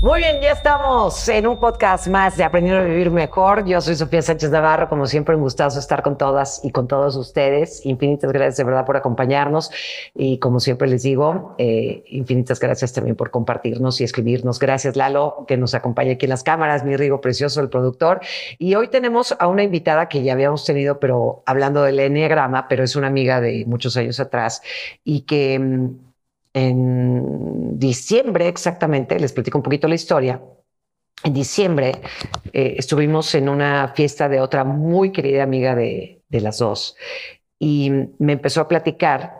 Muy bien, ya estamos en un podcast más de Aprendiendo a Vivir Mejor. Yo soy Sofía Sánchez Navarro, como siempre un gustazo estar con todas y con todos ustedes. Infinitas gracias de verdad por acompañarnos y como siempre les digo, eh, infinitas gracias también por compartirnos y escribirnos. Gracias Lalo, que nos acompaña aquí en las cámaras, mi Rigo Precioso, el productor. Y hoy tenemos a una invitada que ya habíamos tenido, pero hablando del enneagrama, pero es una amiga de muchos años atrás y que mm, en diciembre exactamente, les platico un poquito la historia. En diciembre eh, estuvimos en una fiesta de otra muy querida amiga de, de las dos y me empezó a platicar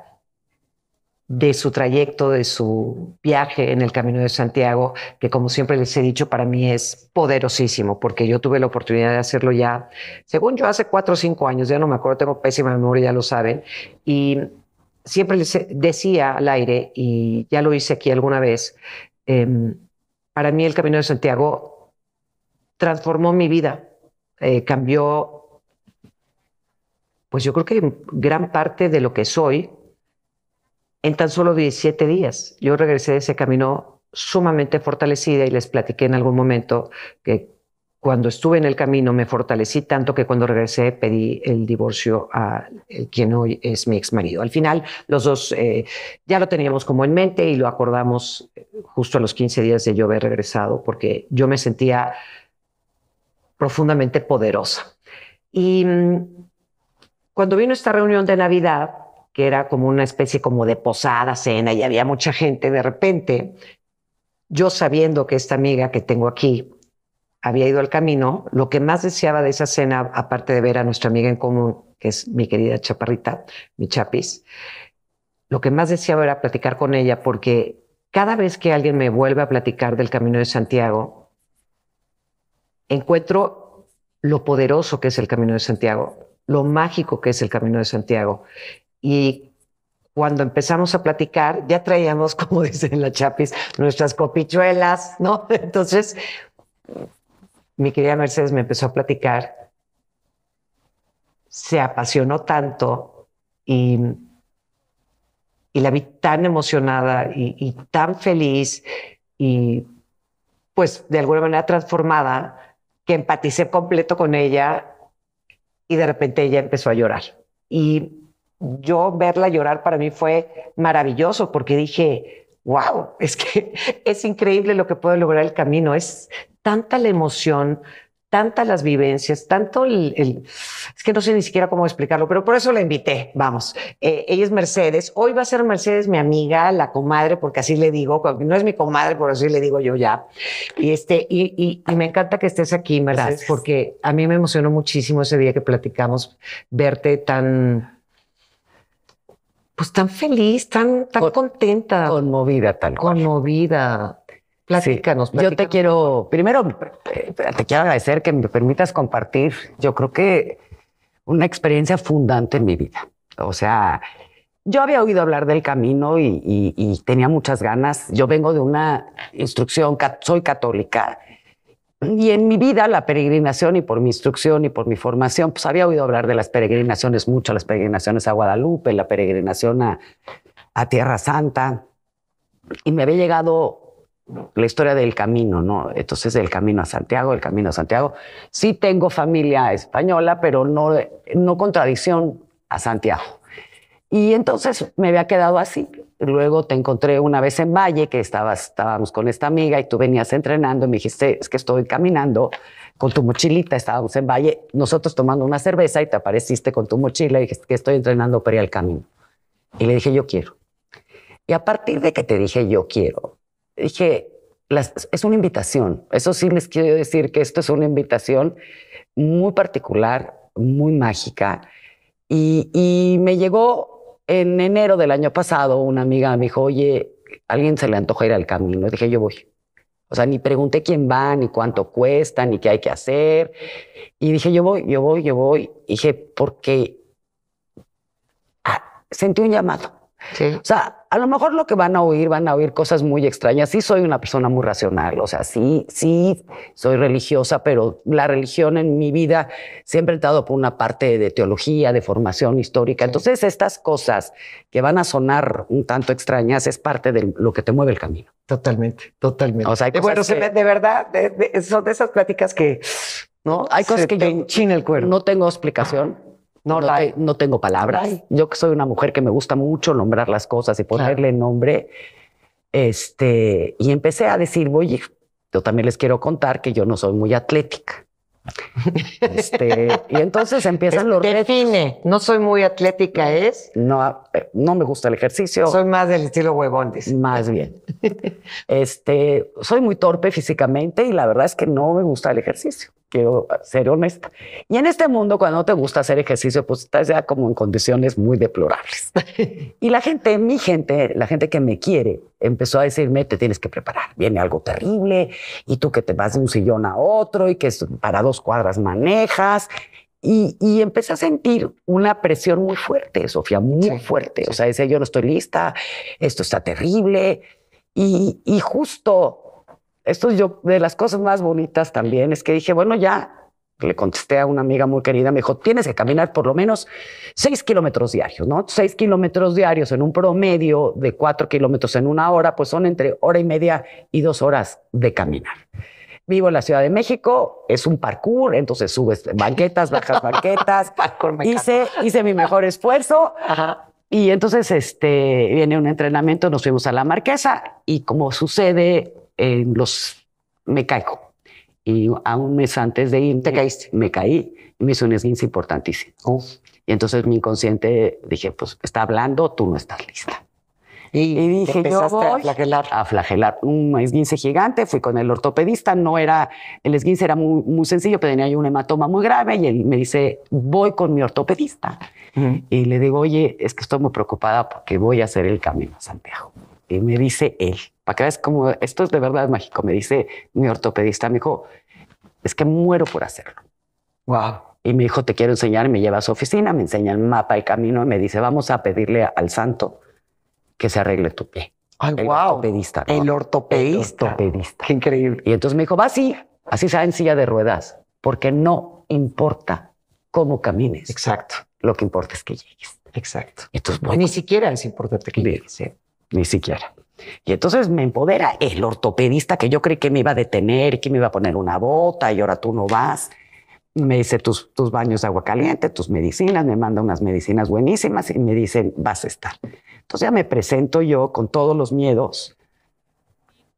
de su trayecto, de su viaje en el Camino de Santiago, que como siempre les he dicho, para mí es poderosísimo, porque yo tuve la oportunidad de hacerlo ya, según yo, hace cuatro o cinco años, ya no me acuerdo, tengo pésima memoria, ya lo saben, y siempre les decía al aire, y ya lo hice aquí alguna vez, em, para mí el Camino de Santiago transformó mi vida, eh, cambió, pues yo creo que gran parte de lo que soy en tan solo 17 días. Yo regresé de ese camino sumamente fortalecida y les platiqué en algún momento que cuando estuve en el camino me fortalecí tanto que cuando regresé pedí el divorcio a eh, quien hoy es mi ex marido. Al final los dos eh, ya lo teníamos como en mente y lo acordamos eh, justo a los 15 días de yo haber regresado porque yo me sentía profundamente poderosa. Y mm, cuando vino esta reunión de Navidad, que era como una especie como de posada, cena y había mucha gente de repente, yo sabiendo que esta amiga que tengo aquí, había ido al camino, lo que más deseaba de esa cena, aparte de ver a nuestra amiga en común, que es mi querida chaparrita, mi chapis, lo que más deseaba era platicar con ella porque cada vez que alguien me vuelve a platicar del Camino de Santiago, encuentro lo poderoso que es el Camino de Santiago, lo mágico que es el Camino de Santiago. Y cuando empezamos a platicar, ya traíamos, como dicen la chapis, nuestras copichuelas, ¿no? Entonces, mi querida Mercedes me empezó a platicar, se apasionó tanto y, la vi tan emocionada y, tan feliz y pues de alguna manera transformada que empaticé completo con ella y de repente ella empezó a llorar. Y yo verla llorar para mí fue maravilloso porque dije, wow, es que es increíble lo que puede lograr el camino, es tanta la emoción, tantas las vivencias, tanto el, Es que no sé ni siquiera cómo explicarlo, pero por eso la invité, vamos. Eh, ella es Mercedes, hoy va a ser Mercedes mi amiga, la comadre, porque así le digo, no es mi comadre, pero así le digo yo ya. Y, este, y, me encanta que estés aquí, Mercedes, porque a mí me emocionó muchísimo ese día que platicamos, verte tan... Pues tan feliz, tan, tan contenta. Conmovida, tal cual. Conmovida Platícanos, Yo te quiero, primero, eh, te quiero agradecer que me permitas compartir, yo creo que una experiencia fundante en mi vida. O sea, yo había oído hablar del camino y, tenía muchas ganas. Yo vengo de una instrucción, soy católica. Y en mi vida la peregrinación y por mi instrucción y por mi formación, pues había oído hablar de las peregrinaciones mucho, las peregrinaciones a Guadalupe, la peregrinación a, a Tierra Santa. Y me había llegado la historia del camino, ¿no? Entonces, el camino a Santiago, el camino a Santiago. Sí tengo familia española, pero no, no contradicción a Santiago. Y entonces me había quedado así. Luego te encontré una vez en Valle, que estábamos con esta amiga y tú venías entrenando y me dijiste, es que estoy caminando con tu mochilita, estábamos en Valle, nosotros tomando una cerveza y te apareciste con tu mochila y dijiste que estoy entrenando para ir al camino. Y le dije, yo quiero. Y a partir de que te dije, yo quiero, dije, es una invitación. Eso sí les quiero decir que esto es una invitación muy particular, muy mágica. Y, me llegó en enero del año pasado una amiga, me dijo, oye, alguien se le antoja ir al camino. dije, yo voy. O sea, ni pregunté quién va, ni cuánto cuesta, ni qué hay que hacer. Y dije, yo voy, yo voy, yo voy. dije, porque ah, sentí un llamado. O sea, a lo mejor lo que van a oír, van a oír cosas muy extrañas. Sí soy una persona muy racional, o sea, sí, sí soy religiosa, pero la religión en mi vida siempre ha estado por una parte de teología, de formación histórica. Entonces, estas cosas que van a sonar un tanto extrañas es parte de lo que te mueve el camino. Totalmente, totalmente. O sea, de verdad, son de esas pláticas que... ¿no? Hay cosas que yo... el cuero. No tengo explicación no, tengo palabras. Yo que soy una mujer que me gusta mucho nombrar las cosas y ponerle nombre. Este, y empecé a decir, voy, yo también les quiero contar que yo no soy muy atlética. Este, y entonces empiezan los los define. no soy muy atlética, ¿es? No, eh, no me gusta el ejercicio. Soy más del estilo huevón, Más bien. Este, soy muy torpe físicamente y la verdad es que no me gusta el ejercicio quiero ser honesta. Y en este mundo, cuando no te gusta hacer ejercicio, pues estás ya como en condiciones muy deplorables. Y la gente, mi gente, la gente que me quiere, empezó a decirme, te tienes que preparar, viene algo terrible, y tú que te vas de un sillón a otro, y que para dos cuadras manejas. Y, empecé a sentir una presión muy fuerte, Sofía, muy fuerte. O sea, decía, yo no estoy lista, esto está terrible. Y, y justo esto yo, de las cosas más bonitas también, es que dije, bueno, ya, le contesté a una amiga muy querida, me dijo, tienes que caminar por lo menos seis kilómetros diarios, ¿no? Seis kilómetros diarios en un promedio de cuatro kilómetros en una hora, pues son entre hora y media y dos horas de caminar. Vivo en la Ciudad de México, es un parkour, entonces subes banquetas, bajas banquetas. hice, hice mi mejor esfuerzo. Y entonces este, viene un entrenamiento, nos fuimos a la Marquesa y como sucede los, me caigo. Y a un mes antes de ir ¿Te me caí y me hizo un esguince importantísimo. Oh. Y entonces mi inconsciente dije, pues está hablando, tú no estás lista. Y, dije, yo voy a flagelar. A flagelar. Un esguince gigante, fui con el ortopedista, no era, el esguince era muy, muy sencillo, pero tenía yo un hematoma muy grave y él me dice, voy con mi ortopedista. Y le digo, oye, es que estoy muy preocupada porque voy a hacer el camino a Santiago. Y me dice él, para que veas cómo esto es de verdad mágico. Me dice mi ortopedista, me dijo, es que muero por hacerlo. Wow. Y me dijo, te quiero enseñar, me lleva a su oficina, me enseña el mapa y camino, y me dice, vamos a pedirle al santo que se arregle tu pie. el wow. Ortopedista, El ortopedista. El ortopedista. Qué increíble. Y entonces me dijo, va así, así sea en silla de ruedas, porque no importa cómo camines. Exacto. Lo que importa es que llegues. Exacto. Entonces, bueno, ni siquiera es importante que llegues. ¿eh? Ni siquiera. Y entonces me empodera el ortopedista que yo creí que me iba a detener, que me iba a poner una bota y ahora tú no vas. Me dice tus, baños de agua caliente, tus medicinas, me manda unas medicinas buenísimas y me dicen vas a estar. Entonces ya me presento yo con todos los miedos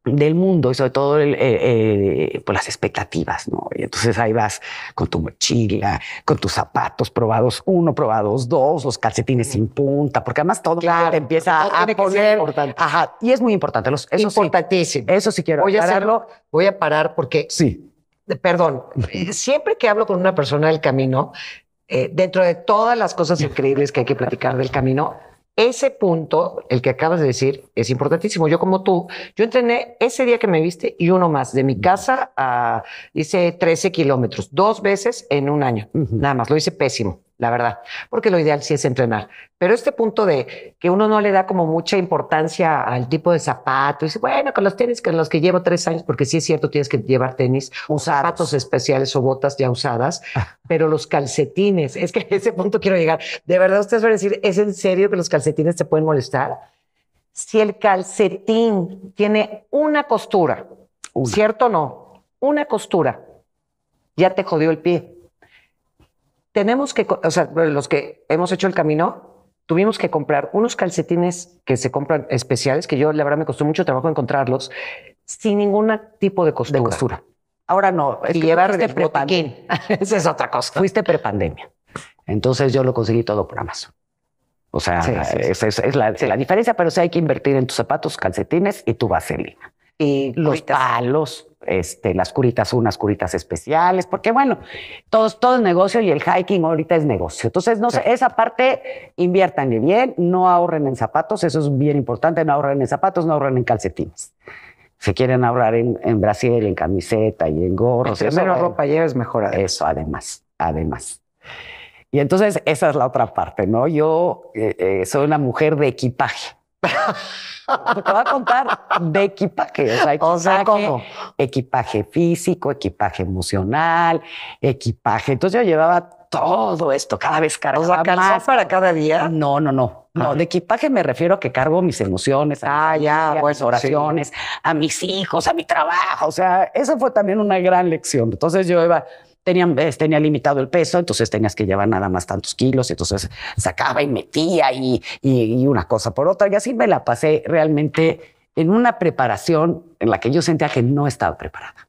del mundo y sobre todo eh, eh, por pues, las expectativas, ¿no? Y entonces ahí vas con tu mochila, con tus zapatos probados uno, probados dos, los calcetines sin punta, porque además todo te empieza a poner... Ajá, y es muy importante. Los, eso Importantísimo. eso sí quiero voy a hacerlo voy a parar porque... Sí. Eh, perdón, siempre que hablo con una persona del camino, dentro de todas las cosas increíbles que hay que platicar del camino, ese punto, el que acabas de decir, es importantísimo. Yo como tú, yo entrené ese día que me viste y uno más, de mi casa a, hice 13 kilómetros, dos veces en un año, nada más, lo hice pésimo la verdad, porque lo ideal sí es entrenar. Pero este punto de que uno no le da como mucha importancia al tipo de zapato, y dice, bueno, con los tenis con los que llevo tres años, porque sí es cierto, tienes que llevar tenis, usar zapatos especiales o botas ya usadas, ah. pero los calcetines, es que a ese punto quiero llegar. De verdad, ustedes van a decir, ¿es en serio que los calcetines te pueden molestar? Si el calcetín tiene una costura, ¿cierto o no? Una costura, ya te jodió el pie tenemos que, o sea, los que hemos hecho el camino, tuvimos que comprar unos calcetines que se compran especiales, que yo la verdad me costó mucho trabajo encontrarlos, sin ningún tipo de costura. De costura. Ahora no, es y que de prepandemia. Esa es otra cosa. Fuiste prepandemia. Entonces yo lo conseguí todo por Amazon. O sea, esa Es, la, diferencia, pero sí hay que invertir en tus zapatos, calcetines y tu vaselina. Y los palos. Este, las curitas unas curitas especiales, porque bueno, todo, todos es negocio y el hiking ahorita es negocio. Entonces, no esa parte inviértanle bien, no ahorren en zapatos, eso es bien importante, no ahorren en zapatos, no ahorren en calcetines. Si quieren ahorrar en, en Brasil, en camiseta y en gorros. Entre menos ropa lleves, mejor. Eso, además, además. Y entonces esa es la otra parte, ¿no? Yo eh, eh, soy una mujer de equipaje. Te voy a contar de equipaje. O sea, equipaje, equipaje físico, equipaje emocional, equipaje. Entonces yo llevaba todo esto, cada vez cargaba o más. para cada día? No, no, no. No, ah. de equipaje me refiero a que cargo mis emociones, ah, ya, oraciones, a mis hijos, a mi trabajo. O sea, esa fue también una gran lección. Entonces yo iba, tenían, eh, tenía limitado el peso, entonces tenías que llevar nada más tantos kilos, entonces sacaba y metía y, una cosa por otra, y así me la pasé realmente en una preparación en la que yo sentía que no estaba preparada.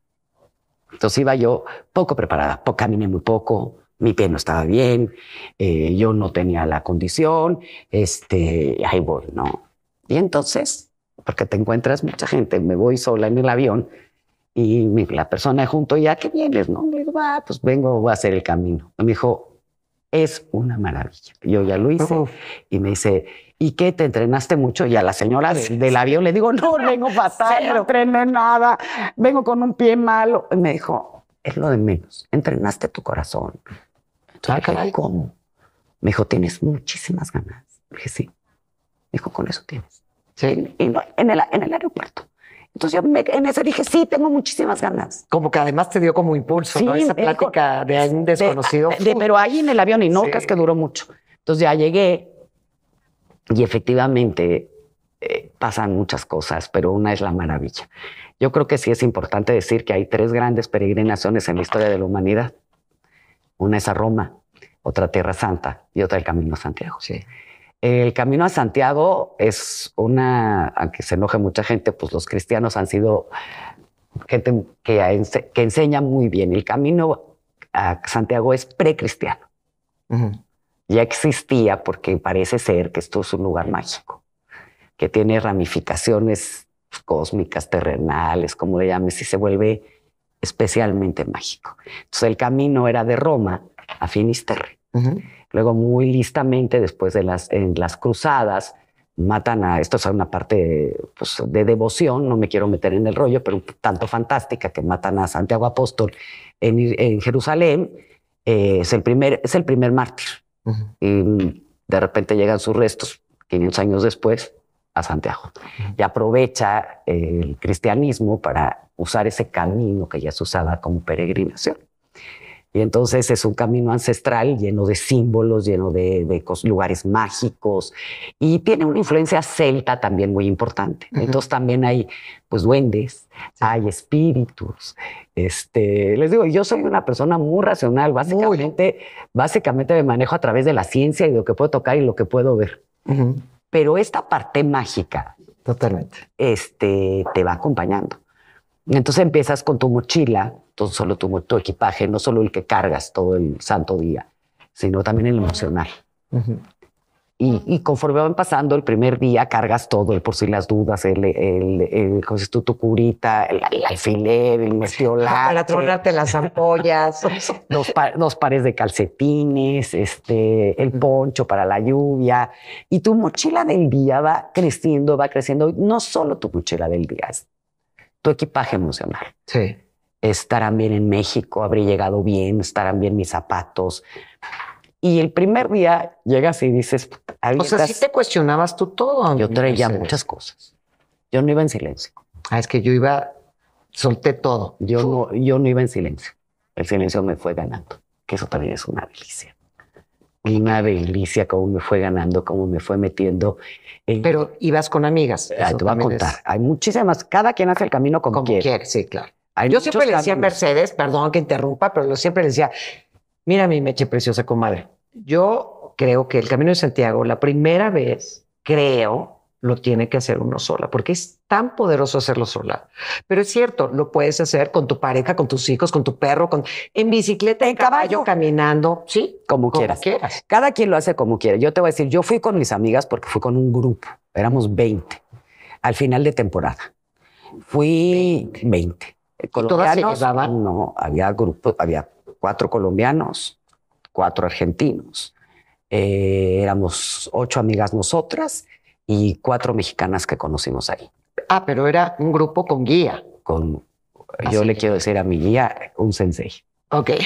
Entonces iba yo poco preparada, poco caminé muy poco, mi pie no estaba bien, eh, yo no tenía la condición, este, ahí voy, ¿no? Y entonces, porque te encuentras mucha gente, me voy sola en el avión, y la persona junto ya, ¿qué vienes? No, le digo, va, ah, pues vengo voy a hacer el camino. Me dijo, es una maravilla. Yo ya lo hice. Y me dice, ¿y qué? ¿Te entrenaste mucho? Y a la señora de, del avión le digo, no, vengo fatal, no entrené nada, vengo con un pie malo. Y me dijo, es lo de menos. Entrenaste tu corazón. Entonces, ah, ¿cómo? Me dijo, tienes muchísimas ganas. Le dije, sí. Me dijo, con eso tienes. Sí. Y no, en, el, en el aeropuerto. Entonces yo en ese dije, sí, tengo muchísimas ganas. Como que además te dio como impulso, sí, ¿no? Esa plática de un desconocido. pero ahí en el avión y no, que es que duró mucho. Entonces ya llegué y efectivamente eh, pasan muchas cosas, pero una es la maravilla. Yo creo que sí es importante decir que hay tres grandes peregrinaciones en la historia de la humanidad. Una es a Roma, otra Tierra Santa y otra el Camino Santiago. Sí. El camino a Santiago es una, aunque se enoje mucha gente, pues los cristianos han sido gente que, enseña muy bien. El camino a Santiago es precristiano. Ya existía porque parece ser que esto es un lugar mágico, que tiene ramificaciones cósmicas, terrenales, como le llames, y se vuelve especialmente mágico. Entonces el camino era de Roma a Finisterre. Luego, muy listamente, después de las, en las cruzadas, matan a, esto es una parte pues, de devoción, no me quiero meter en el rollo, pero tanto fantástica, que matan a Santiago Apóstol en, Jerusalén, eh, es, el primer, es el primer mártir. Y de repente llegan sus restos, 500 años después, a Santiago. Y aprovecha eh, el cristianismo para usar ese camino que ya se usaba como peregrinación. Y entonces es un camino ancestral lleno de símbolos, lleno de, lugares mágicos y tiene una influencia celta también muy importante. Entonces también hay pues duendes, hay espíritus. Este, les digo, yo soy una persona muy racional, básicamente, básicamente me manejo a través de la ciencia y de lo que puedo tocar y lo que puedo ver. Pero esta parte mágica Totalmente. Este, te va acompañando. Entonces empiezas con tu mochila entonces, solo tu, tu equipaje, no solo el que cargas todo el santo día, sino también el emocional. y, conforme van pasando el primer día, cargas todo, por si las dudas, el, el, el, tu, tu curita, el, el, alfiler, el mestiolate. Para tronarte las ampollas. dos, dos, pares de calcetines, este, el poncho para la lluvia. Y tu mochila del día va creciendo, va creciendo. No solo tu mochila del día, tu equipaje emocional. Sí estarán bien en México, habré llegado bien, estarán bien mis zapatos. Y el primer día llegas y dices, o sea, sí te cuestionabas tú todo. Yo traía muchas cosas. Yo no iba en silencio. Ah, es que yo iba, solté todo. Yo no, yo no iba en silencio. El silencio me fue ganando, que eso también es una delicia. Una delicia cómo me fue ganando, cómo me fue metiendo. Pero ibas con amigas. Ah, te voy a contar. Hay muchísimas. Cada quien hace el camino con como quiere. quiere. Sí, claro yo siempre le decía a Mercedes, perdón que interrumpa, pero lo siempre le decía, mira mi meche preciosa comadre, yo creo que el Camino de Santiago, la primera vez, creo, lo tiene que hacer uno sola, porque es tan poderoso hacerlo sola. Pero es cierto, lo puedes hacer con tu pareja, con tus hijos, con tu perro, con, en bicicleta, en caballo, caminando, sí, como, quieras. Cada quien lo hace como quiera. Yo te voy a decir, yo fui con mis amigas porque fui con un grupo, éramos 20, al final de temporada. Fui 20. Eh, colombianos. no, había grupos, había cuatro colombianos, cuatro argentinos. Eh, éramos ocho amigas nosotras y cuatro mexicanas que conocimos ahí. Ah, pero era un grupo con guía. Con, yo le quiero decir a mi guía, un sensei. Ok.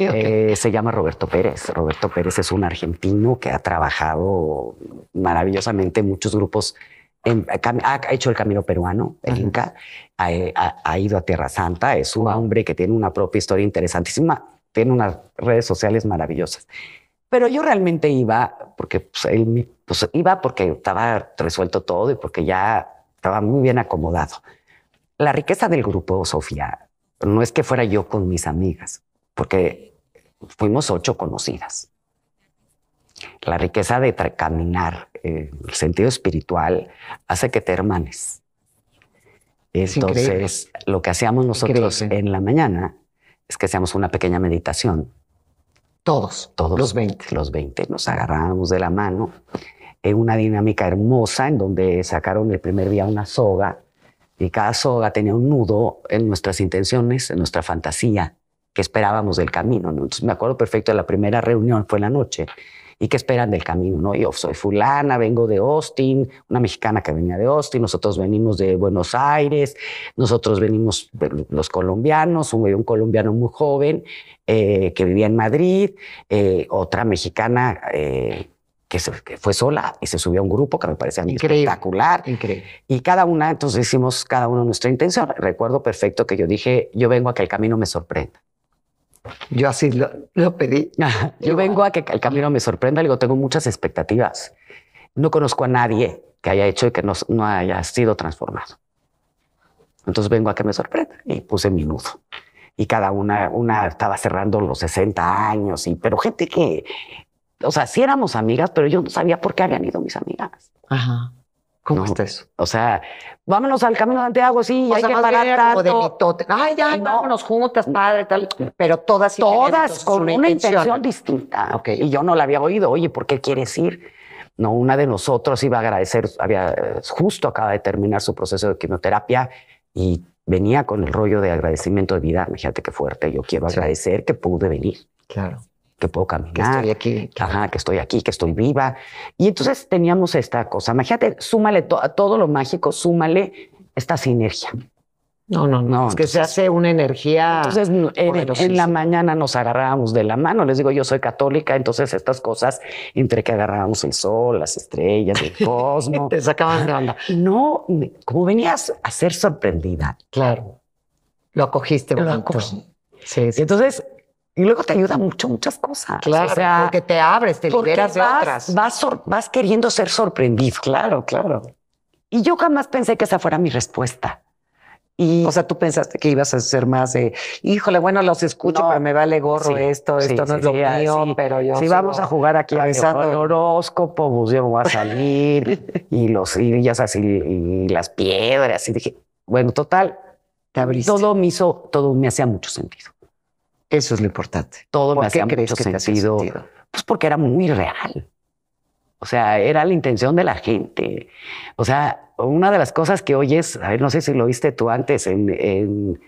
Eh, se llama Roberto Pérez. Roberto Pérez es un argentino que ha trabajado maravillosamente en muchos grupos ha hecho el camino peruano, el Inca, ha, ido a Tierra Santa, es un hombre que tiene una propia historia interesantísima, tiene unas redes sociales maravillosas. Pero yo realmente iba porque pues, él, pues, iba porque estaba resuelto todo y porque ya estaba muy bien acomodado. La riqueza del grupo, Sofía, no es que fuera yo con mis amigas, porque fuimos ocho conocidas. La riqueza de caminar, eh, el sentido espiritual, hace que te hermanes. Entonces, lo que hacíamos nosotros en la mañana es que hacíamos una pequeña meditación. Todos, todos. Los 20. Los 20. Nos agarrábamos de la mano en una dinámica hermosa en donde sacaron el primer día una soga y cada soga tenía un nudo en nuestras intenciones, en nuestra fantasía que esperábamos del camino. me acuerdo perfecto de la primera reunión, fue en la noche y qué esperan del camino, ¿no? Yo soy fulana, vengo de Austin, una mexicana que venía de Austin, nosotros venimos de Buenos Aires, nosotros venimos los colombianos, un, un colombiano muy joven eh, que vivía en Madrid, eh, otra mexicana eh, que, que, fue sola y se subió a un grupo que me parecía Increíble. espectacular. Increíble. Y cada una, entonces hicimos cada uno nuestra intención. Recuerdo perfecto que yo dije, yo vengo a que el camino me sorprenda. Yo así lo, pedí. Yo vengo a que el camino me sorprenda, digo, tengo muchas expectativas. No conozco a nadie que haya hecho y que no, haya sido transformado. Entonces vengo a que me sorprenda y puse mi nudo. Y cada una, estaba cerrando los 60 años, pero gente que, o sea, sí éramos amigas, pero yo no sabía por qué habían ido mis amigas. Ajá. ¿Cómo O sea, vámonos al camino de Santiago, sí, hay que parar Ay, ya, vámonos juntas, mm. padre, tal. Pero todas Todas con una intención, distinta. Ah, okay. Y yo no la había oído. Oye, ¿por qué quieres ir? No, una de nosotros iba a agradecer, había justo acaba de terminar su proceso de quimioterapia y venía con el rollo de agradecimiento de vida. Fíjate qué fuerte, yo quiero agradecer que pude venir. Claro que puedo cambiar que estoy aquí, que, estoy aquí, que estoy viva. Y entonces teníamos esta cosa. Imagínate, súmale todo lo mágico, súmale esta sinergia. No, no, no. es que se hace una energía. Entonces, en, la mañana nos agarrábamos de la mano. Les digo, yo soy católica, entonces estas cosas, entre que agarrábamos el sol, las estrellas, el cosmos. Te sacaban de No, como venías a ser sorprendida. Claro. Lo acogiste, Lo Sí, sí. Entonces, y luego te ayuda mucho, muchas cosas. Claro, o sea, porque te abres, te liberas de vas, otras. Vas, queriendo ser sorprendido. Claro, claro. Y yo jamás pensé que esa fuera mi respuesta. Y, o sea, tú pensaste que ibas a ser más de, híjole, bueno, los escucho, pero me vale gorro esto, esto no es lo ah, mío, pero yo. Si vamos a jugar aquí a el horóscopo, pues yo voy a salir, y los y ya las piedras, y dije, bueno, total, te abriste. Todo me hizo, todo me hacía mucho sentido. Eso es lo importante. Todo ¿Por que sentido, Pues porque era muy real. O sea, era la intención de la gente. O sea, una de las cosas que oyes, a ver, no sé si lo viste tú antes, en,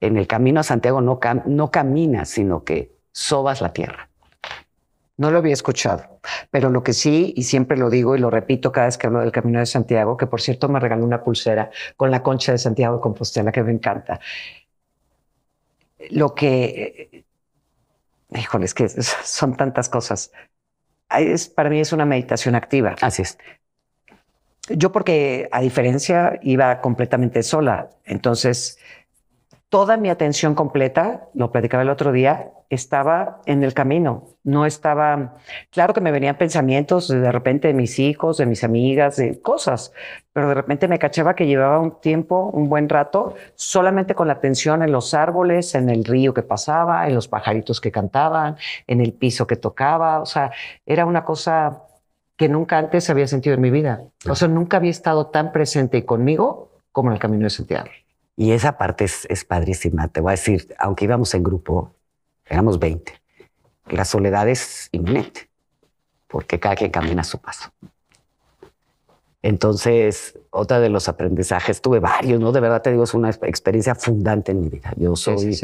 el camino a Santiago no, no caminas, sino que sobas la tierra. No lo había escuchado, pero lo que sí, y siempre lo digo y lo repito cada vez que hablo del Camino de Santiago, que por cierto me regaló una pulsera con la concha de Santiago de Compostela que me encanta lo que, eh, híjole, es que son tantas cosas. para mí es una meditación activa. Así es. Yo porque a diferencia iba completamente sola, entonces toda mi atención completa, lo platicaba el otro día, estaba en el camino, no estaba, claro que me venían pensamientos de repente de mis hijos, de mis amigas, de cosas, pero de repente me cachaba que llevaba un tiempo, un buen rato, solamente con la atención en los árboles, en el río que pasaba, en los pajaritos que cantaban, en el piso que tocaba, o sea, era una cosa que nunca antes había sentido en mi vida. O sea, nunca había estado tan presente y conmigo como en el Camino de Santiago. Y esa parte es, padrísima. Te voy a decir, aunque íbamos en grupo, éramos 20. La soledad es inminente, porque cada quien camina a su paso. Entonces, otra de los aprendizajes, tuve varios, ¿no? De verdad te digo, es una experiencia fundante en mi vida. Yo soy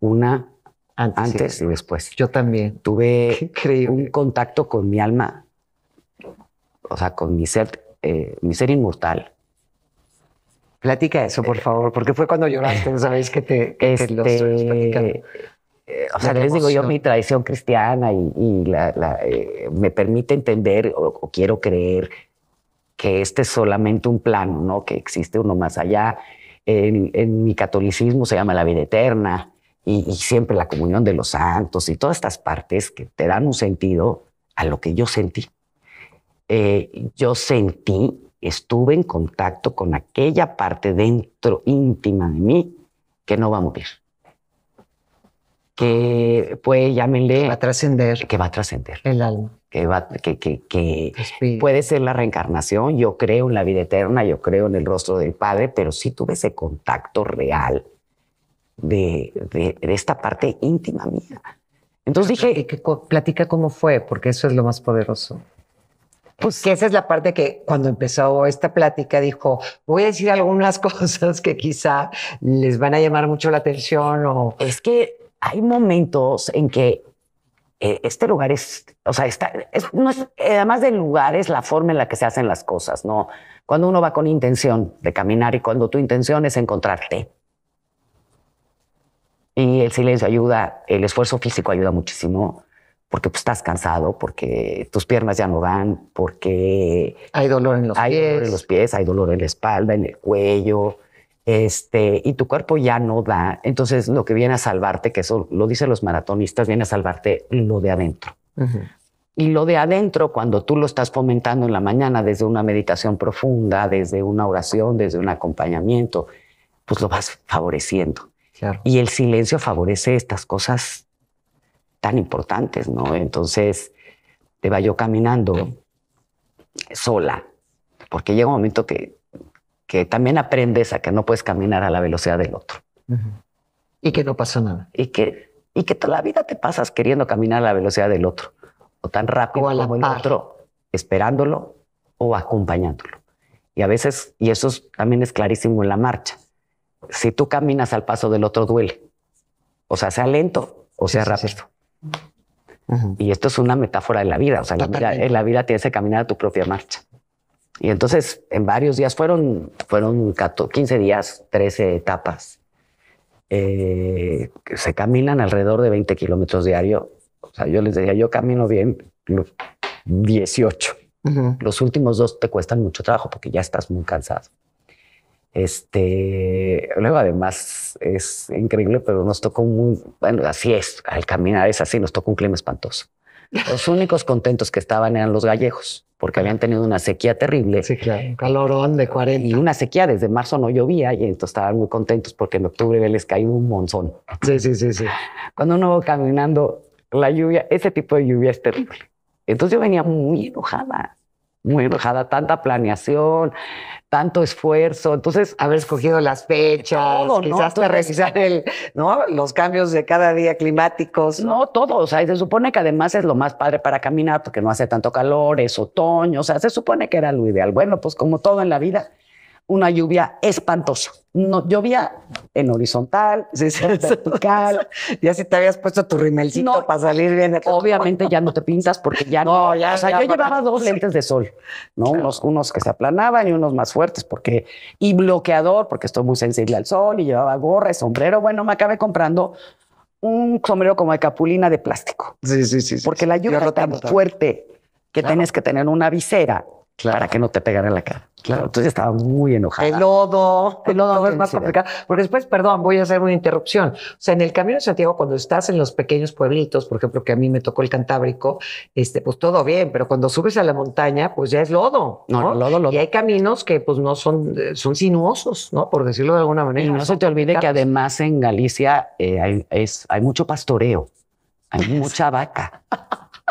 una antes, y después. Yo también. Tuve un contacto con mi alma, o sea, con mi eh, mi ser inmortal, Platica eso, por eh, favor, porque fue cuando lloraste, sabéis Que te, que este, eh, o sea, les digo yo mi tradición cristiana y, eh, me permite entender o, quiero creer que este es solamente un plano, ¿no? Que existe uno más allá. En, mi catolicismo se llama la vida eterna y, siempre la comunión de los santos y todas estas partes que te dan un sentido a lo que yo sentí. yo sentí estuve en contacto con aquella parte dentro íntima de mí que no va a morir. Que puede, llámenle... Va a trascender. Que va a trascender. El alma. Que, va, que, puede ser la reencarnación. Yo creo en la vida eterna, yo creo en el rostro del Padre, pero sí tuve ese contacto real de, de, esta parte íntima mía. Entonces dije... platica cómo fue, porque eso es lo más poderoso. Pues que esa es la parte que cuando empezó esta plática dijo, voy a decir algunas cosas que quizá les van a llamar mucho la atención o... Es que hay momentos en que eh, este lugar es, o sea, está, eh, además del lugar es la forma en la que se hacen las cosas, ¿no? Cuando uno va con intención de caminar y cuando tu intención es encontrarte. Y el silencio ayuda, el esfuerzo físico ayuda muchísimo porque pues, estás cansado, porque tus piernas ya no dan, porque hay dolor en los pies, dolor en los pies, hay dolor en la espalda, en el cuello, este, y tu cuerpo ya no da. Entonces, lo que viene a salvarte, que eso lo dicen los maratonistas, viene a salvarte lo de adentro. Y lo de adentro, cuando tú lo estás fomentando en la mañana desde una meditación profunda, desde una oración, desde un acompañamiento, pues lo vas favoreciendo. Y el silencio favorece estas cosas tan importantes, ¿no? Entonces, te va yo caminando sola, porque llega un momento que, que también aprendes a que no puedes caminar a la velocidad del otro. Y que no pasa nada. Y que, y que toda la vida te pasas queriendo caminar a la velocidad del otro, o tan rápido como el otro, esperándolo o acompañándolo. Y a veces, y eso también es clarísimo en la marcha, si tú caminas al paso del otro duele, o sea, sea lento o sea rápido. Y esto es una metáfora de la vida. O sea, en la vida tienes que caminar a tu propia marcha. Y entonces en varios días fueron, fueron 15 días, 13 etapas. Eh, se caminan alrededor de 20 kilómetros diario. O sea, yo les decía, yo camino bien 18. Los últimos dos te cuestan mucho trabajo porque ya estás muy cansado. Este, luego además es increíble, pero nos tocó muy, bueno, así es, al caminar es así, nos tocó un clima espantoso. Los únicos contentos que estaban eran los gallegos, porque habían tenido una sequía terrible. Sí, claro, un calorón de 40. Y una sequía, desde marzo no llovía y entonces estaban muy contentos porque en octubre les cayó un monzón. Sí, sí, sí, sí. Cuando uno va caminando, la lluvia, ese tipo de lluvia es terrible. Entonces yo venía muy enojada, muy enojada, tanta planeación, tanto esfuerzo. Entonces, haber escogido las fechas, quizás ¿no? revisar ¿no? los cambios de cada día climáticos. ¿no? todo. O sea, se supone que además es lo más padre para caminar porque no hace tanto calor, es otoño. O sea, se supone que era lo ideal. Bueno, pues como todo en la vida, una lluvia espantosa. No, llovía en horizontal, en vertical, ya si te habías puesto tu rimelcito para salir bien. Obviamente ya no te pintas porque ya no. o sea, yo llevaba dos lentes de sol, ¿no? Unos, unos que se aplanaban y unos más fuertes, porque. Y bloqueador, porque estoy muy sensible al sol, y llevaba gorra, y sombrero. Bueno, me acabé comprando un sombrero como de capulina de plástico. Sí, sí, sí. Porque la lluvia es tan fuerte que tienes que tener una visera Claro. que no te pegara en la cara. Claro, entonces estaba muy enojada. El lodo, el lodo es más complicado. Porque después, perdón, voy a hacer una interrupción. O sea, en el Camino de Santiago, cuando estás en los pequeños pueblitos, por ejemplo, que a mí me tocó el Cantábrico, este, pues todo bien, pero cuando subes a la montaña, pues ya es lodo. No, lodo, lodo. Y hay caminos que pues no son, eh, son sinuosos, ¿no? Por decirlo de alguna manera. Y no, se te olvide que además en Galicia eh, hay mucho pastoreo, hay mucha vaca.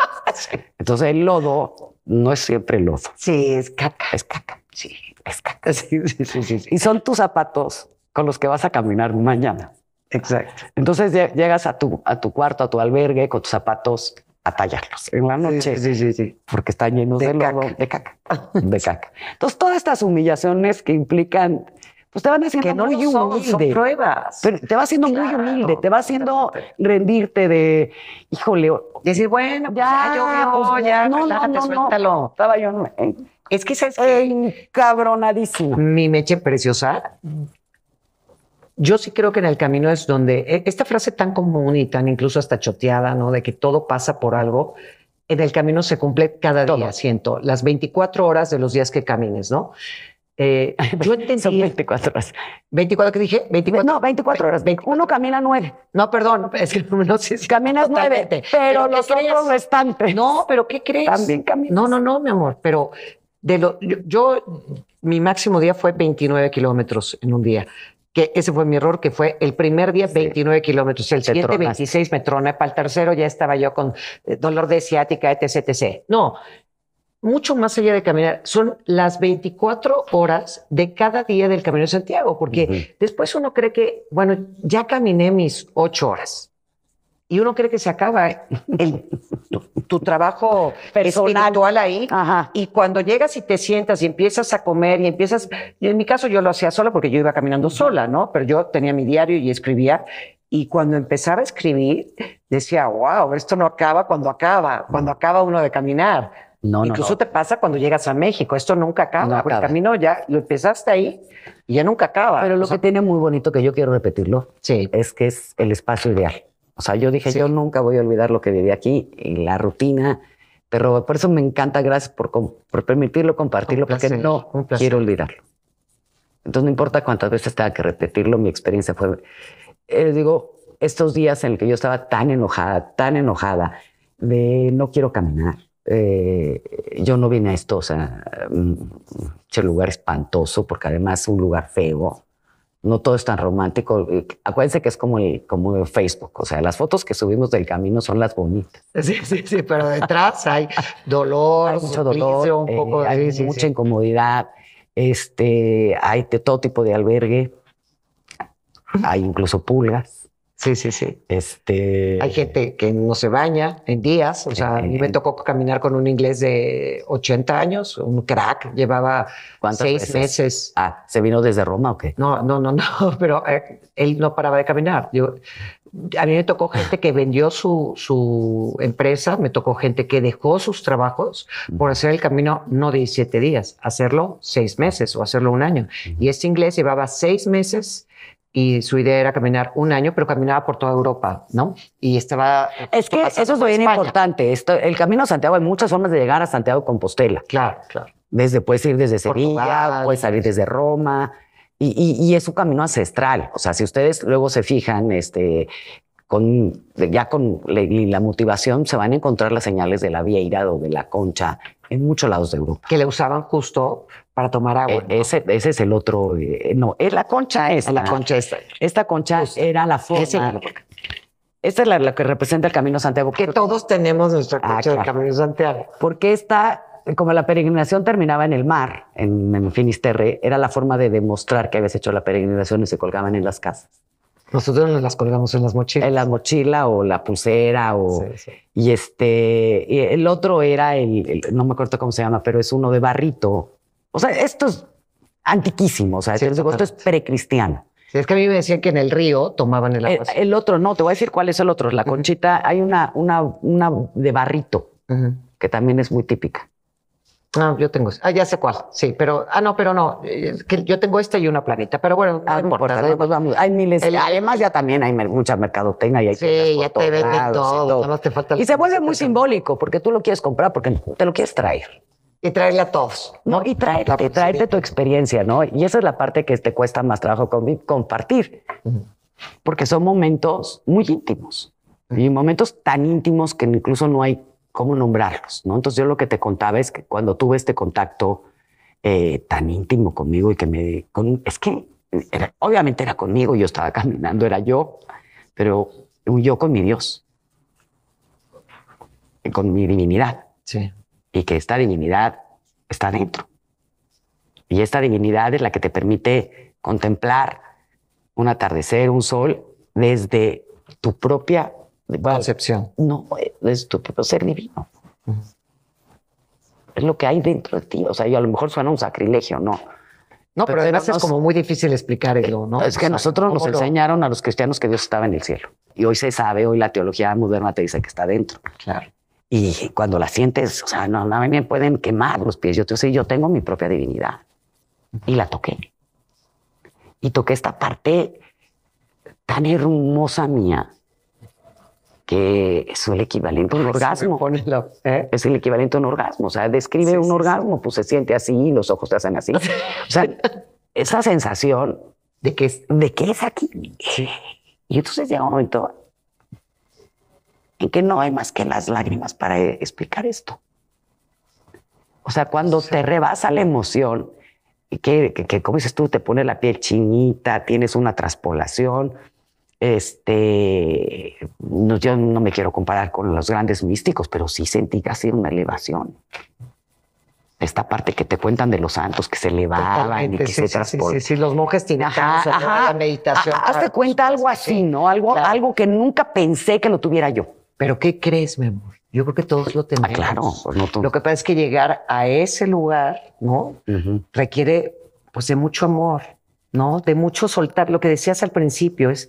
Entonces el lodo no es siempre lodo. Sí, es caca. Es caca. Sí, es caca. Sí, sí, sí, Y son tus zapatos con los que vas a caminar mañana. Exacto. Entonces llegas a tu, a tu cuarto, a tu albergue, con tus zapatos a tallarlos en la noche. Sí, sí, sí. Porque están llenos de, de caca. De caca. Entonces, todas estas humillaciones que implican pues te van haciendo muy humilde. pruebas. te va haciendo muy humilde, te va haciendo rendirte de, híjole. Decir, bueno, pues, ya, yo pues, ya, no, no, no, suéltalo. Estaba yo es que es Cabronadísimo. Mi meche preciosa. Yo sí creo que en el camino es donde e, esta frase tan común y tan incluso hasta choteada, ¿no? De que todo pasa por algo, en el camino se cumple cada día, siento, las 24 horas de los días que camines, ¿no? Eh, yo entendí. Son 24 horas. ¿24 qué dije? 24. No, 24 horas. Uno camina nueve No, perdón, es que no sé si. Caminas nueve pero, pero los otros restantes. No, pero ¿qué crees? También caminas. No, no, no, mi amor, pero de lo, yo, mi máximo día fue 29 kilómetros en un día. Que ese fue mi error, que fue el primer día 29 kilómetros, el siguiente 26 me troné, para el tercero ya estaba yo con eh, dolor de ciática, etc, etc. No, mucho más allá de caminar, son las 24 horas de cada día del Camino de Santiago, porque después uno cree que, bueno, ya caminé mis ocho horas. Y uno cree que se acaba el, tu, trabajo Personal. espiritual ahí. Y cuando llegas y te sientas y empiezas a comer y empiezas, y en mi caso yo lo hacía sola porque yo iba caminando sola, ¿no? Pero yo tenía mi diario y escribía. Y cuando empezaba a escribir, decía, wow, esto no acaba cuando acaba, cuando acaba uno de caminar. Incluso te pasa cuando llegas a México. Esto nunca acaba. No El camino ya lo empezaste ahí y ya nunca acaba. Pero lo que tiene muy bonito, que yo quiero repetirlo, sí. es que es el espacio ideal. O sea, yo dije, yo nunca voy a olvidar lo que viví aquí, la rutina, pero por eso me encanta, gracias por, por permitirlo, compartirlo, porque no quiero olvidarlo. Entonces, no importa cuántas veces tenga que repetirlo, mi experiencia fue, les eh, digo, estos días en los que yo estaba tan enojada, tan enojada, de no quiero caminar, eh, yo no vine a esto, o sea, un mm, lugar espantoso, porque además es un lugar feo. No todo es tan romántico. Eh, acuérdense que es como, el, como Facebook. O sea, las fotos que subimos del camino son las bonitas. Sí, sí, sí, pero detrás hay dolor, hay mucho dolor, eh, hay mucha incomodidad. Este, hay de todo tipo de albergue. Hay incluso pulgas. Sí, sí, sí. Este... Hay gente que no se baña en días. O sea, a mí me eh, tocó caminar con un inglés de 80 años, un crack, llevaba seis meses. Ah, ¿se vino desde Roma o qué? No, no, no, no, pero eh, él no paraba de caminar. Yo, a mí me tocó gente que vendió su, su empresa, me tocó gente que dejó sus trabajos por hacer el camino no de siete días, hacerlo seis meses o hacerlo un año. Y este inglés llevaba seis meses y su idea era caminar un año, pero caminaba por toda Europa, ¿no? Y estaba... Es que eso es bien importante. Esto, el camino a Santiago, hay muchas formas de llegar a Santiago de Compostela. Claro, claro. Desde, puedes ir desde Sevilla, puedes salir pues. desde Roma, y, es un camino ancestral. O sea, si ustedes luego se fijan, este, con, ya con la, la motivación, se van a encontrar las señales de la vieira o de la concha en muchos lados de Europa. Que le usaban justo para tomar agua. E, ese, es el otro. Eh, no, es eh, la concha esta. La concha esta. Esta concha era la forma. esta es la, que representa el Camino Santiago. Que todos tenemos nuestra ah, concha del Camino Santiago. Porque esta, como la peregrinación terminaba en el mar, en, Finisterre, era la forma de demostrar que habías hecho la peregrinación y se colgaban en las casas. Nosotros las colgamos en las mochilas. En la mochila o la pulsera Y este, el otro era el, no me acuerdo cómo se llama, pero es uno de barrito, o sea, esto es antiquísimo, o sea, esto es precristiano. Sí, es que a mí me decían que en el río tomaban el agua. Eh, el, otro no, te voy a decir cuál es el otro. La conchita, hay una, una, una de barrito, que también es muy típica. Ah, yo tengo. Ah, ya sé cuál. Sí, pero. Ah, no, pero no. que yo tengo esta y una planita, Pero bueno, ah, no vamos, hay además, ya también hay mucha mercadotecnia y Sí, ya te venden todo. todo. te falta y se vuelve muy simbólico porque tú lo quieres comprar, porque te lo quieres traer. Y traerle a todos. ¿no? Y traerte, tu experiencia, ¿no? Y esa es la parte que te cuesta más trabajo compartir, porque son momentos muy íntimos y momentos tan íntimos que incluso no hay cómo nombrarlos, ¿no? Entonces yo lo que te contaba es que cuando tuve este contacto eh, tan íntimo conmigo y que me... Con, es que obviamente era conmigo, yo estaba caminando, era yo, pero un yo con mi Dios, con mi divinidad. Sí y que esta divinidad está dentro. Y esta divinidad es la que te permite contemplar un atardecer, un sol, desde tu propia concepción. No, desde tu propio ser divino. Es lo que hay dentro de ti. O sea, yo a lo mejor suena un sacrilegio, no. No, pero, además es como muy difícil explicarlo, ¿no? Es que nosotros nos enseñaron a los cristianos que Dios estaba en el cielo. Y hoy se sabe, hoy la teología moderna te dice que está dentro. Claro. Y cuando la sientes, o sea, no, no me pueden quemar los pies. Yo, yo tengo mi propia divinidad. Y la toqué. Y toqué esta parte tan hermosa mía que es el equivalente a un orgasmo. ¿eh? Es el equivalente a un orgasmo. O sea, describe un orgasmo, pues se siente así, los ojos te hacen así. O sea, esa sensación de que es, de que es aquí. Y entonces llega un momento en que no hay más que las lágrimas para e-, explicar esto. O sea, cuando te rebasa la emoción, que, que, que, como dices tú, te pones la piel chinita, tienes una traspolación. Este, yo no me quiero comparar con los grandes místicos, pero sí sentí casi una elevación. Esta parte que te cuentan de los santos que se elevaban y que se sí, Sí, los monjes tienen ajá, la meditación. Hazte cuenta algo así, ¿no? Algo, algo que nunca pensé que lo tuviera yo. Pero ¿qué crees, mi amor? Yo creo que todos lo tenemos. Ah, claro. Pues lo que pasa es que llegar a ese lugar, ¿no? Requiere, pues, de mucho amor, ¿no? De mucho soltar. Lo que decías al principio es,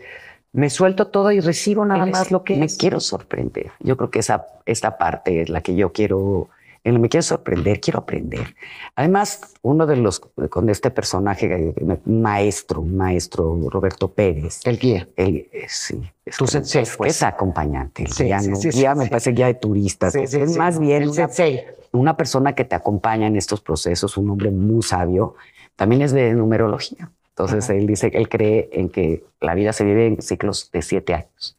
me suelto todo y recibo nada más lo que me quiero sorprender. Yo creo que esa, esta parte es la que yo quiero en lo me quiere sorprender, quiero aprender. Además, uno de los, con este personaje, eh, maestro, maestro Roberto Pérez. El guía. Eh, sí. Es, tu sensei, pues. es, acompañante. El guía, me parece guía de turistas. es más bien una, una persona que te acompaña en estos procesos, un hombre muy sabio. También es de numerología. Entonces, él dice que él cree en que la vida se vive en ciclos de siete años.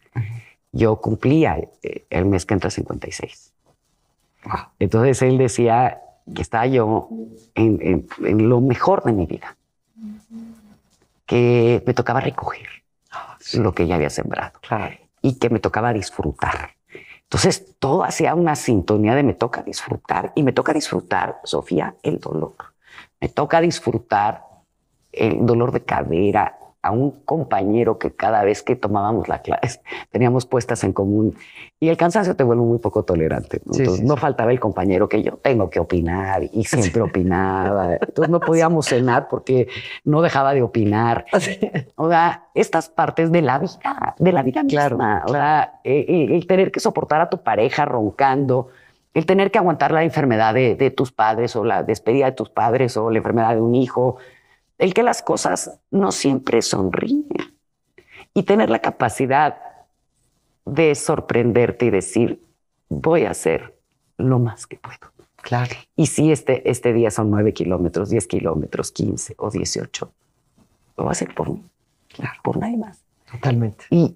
Yo cumplía eh, el mes que entra 56. Entonces él decía que estaba yo en, lo mejor de mi vida, que me tocaba recoger lo que ya había sembrado y que me tocaba disfrutar. Entonces todo hacía una sintonía de me toca disfrutar y me toca disfrutar, Sofía, el dolor. Me toca disfrutar el dolor de cadera, un compañero que cada vez que tomábamos la clase teníamos puestas en común. Y el cansancio te vuelve muy poco tolerante. ¿no? faltaba el compañero que yo tengo que opinar y siempre opinaba. Entonces no podíamos cenar porque no dejaba de opinar. Ah, o sea, estas partes de la vida, de la vida misma. el, tener que soportar a tu pareja roncando, el tener que aguantar la enfermedad de, de tus padres o la despedida de tus padres o la enfermedad de un hijo el que las cosas no siempre sonríen y tener la capacidad de sorprenderte y decir, voy a hacer lo más que puedo. Claro. Y si este, este día son nueve kilómetros, diez kilómetros, quince o dieciocho, lo voy a hacer por mí, claro. por nadie más. Totalmente. Y,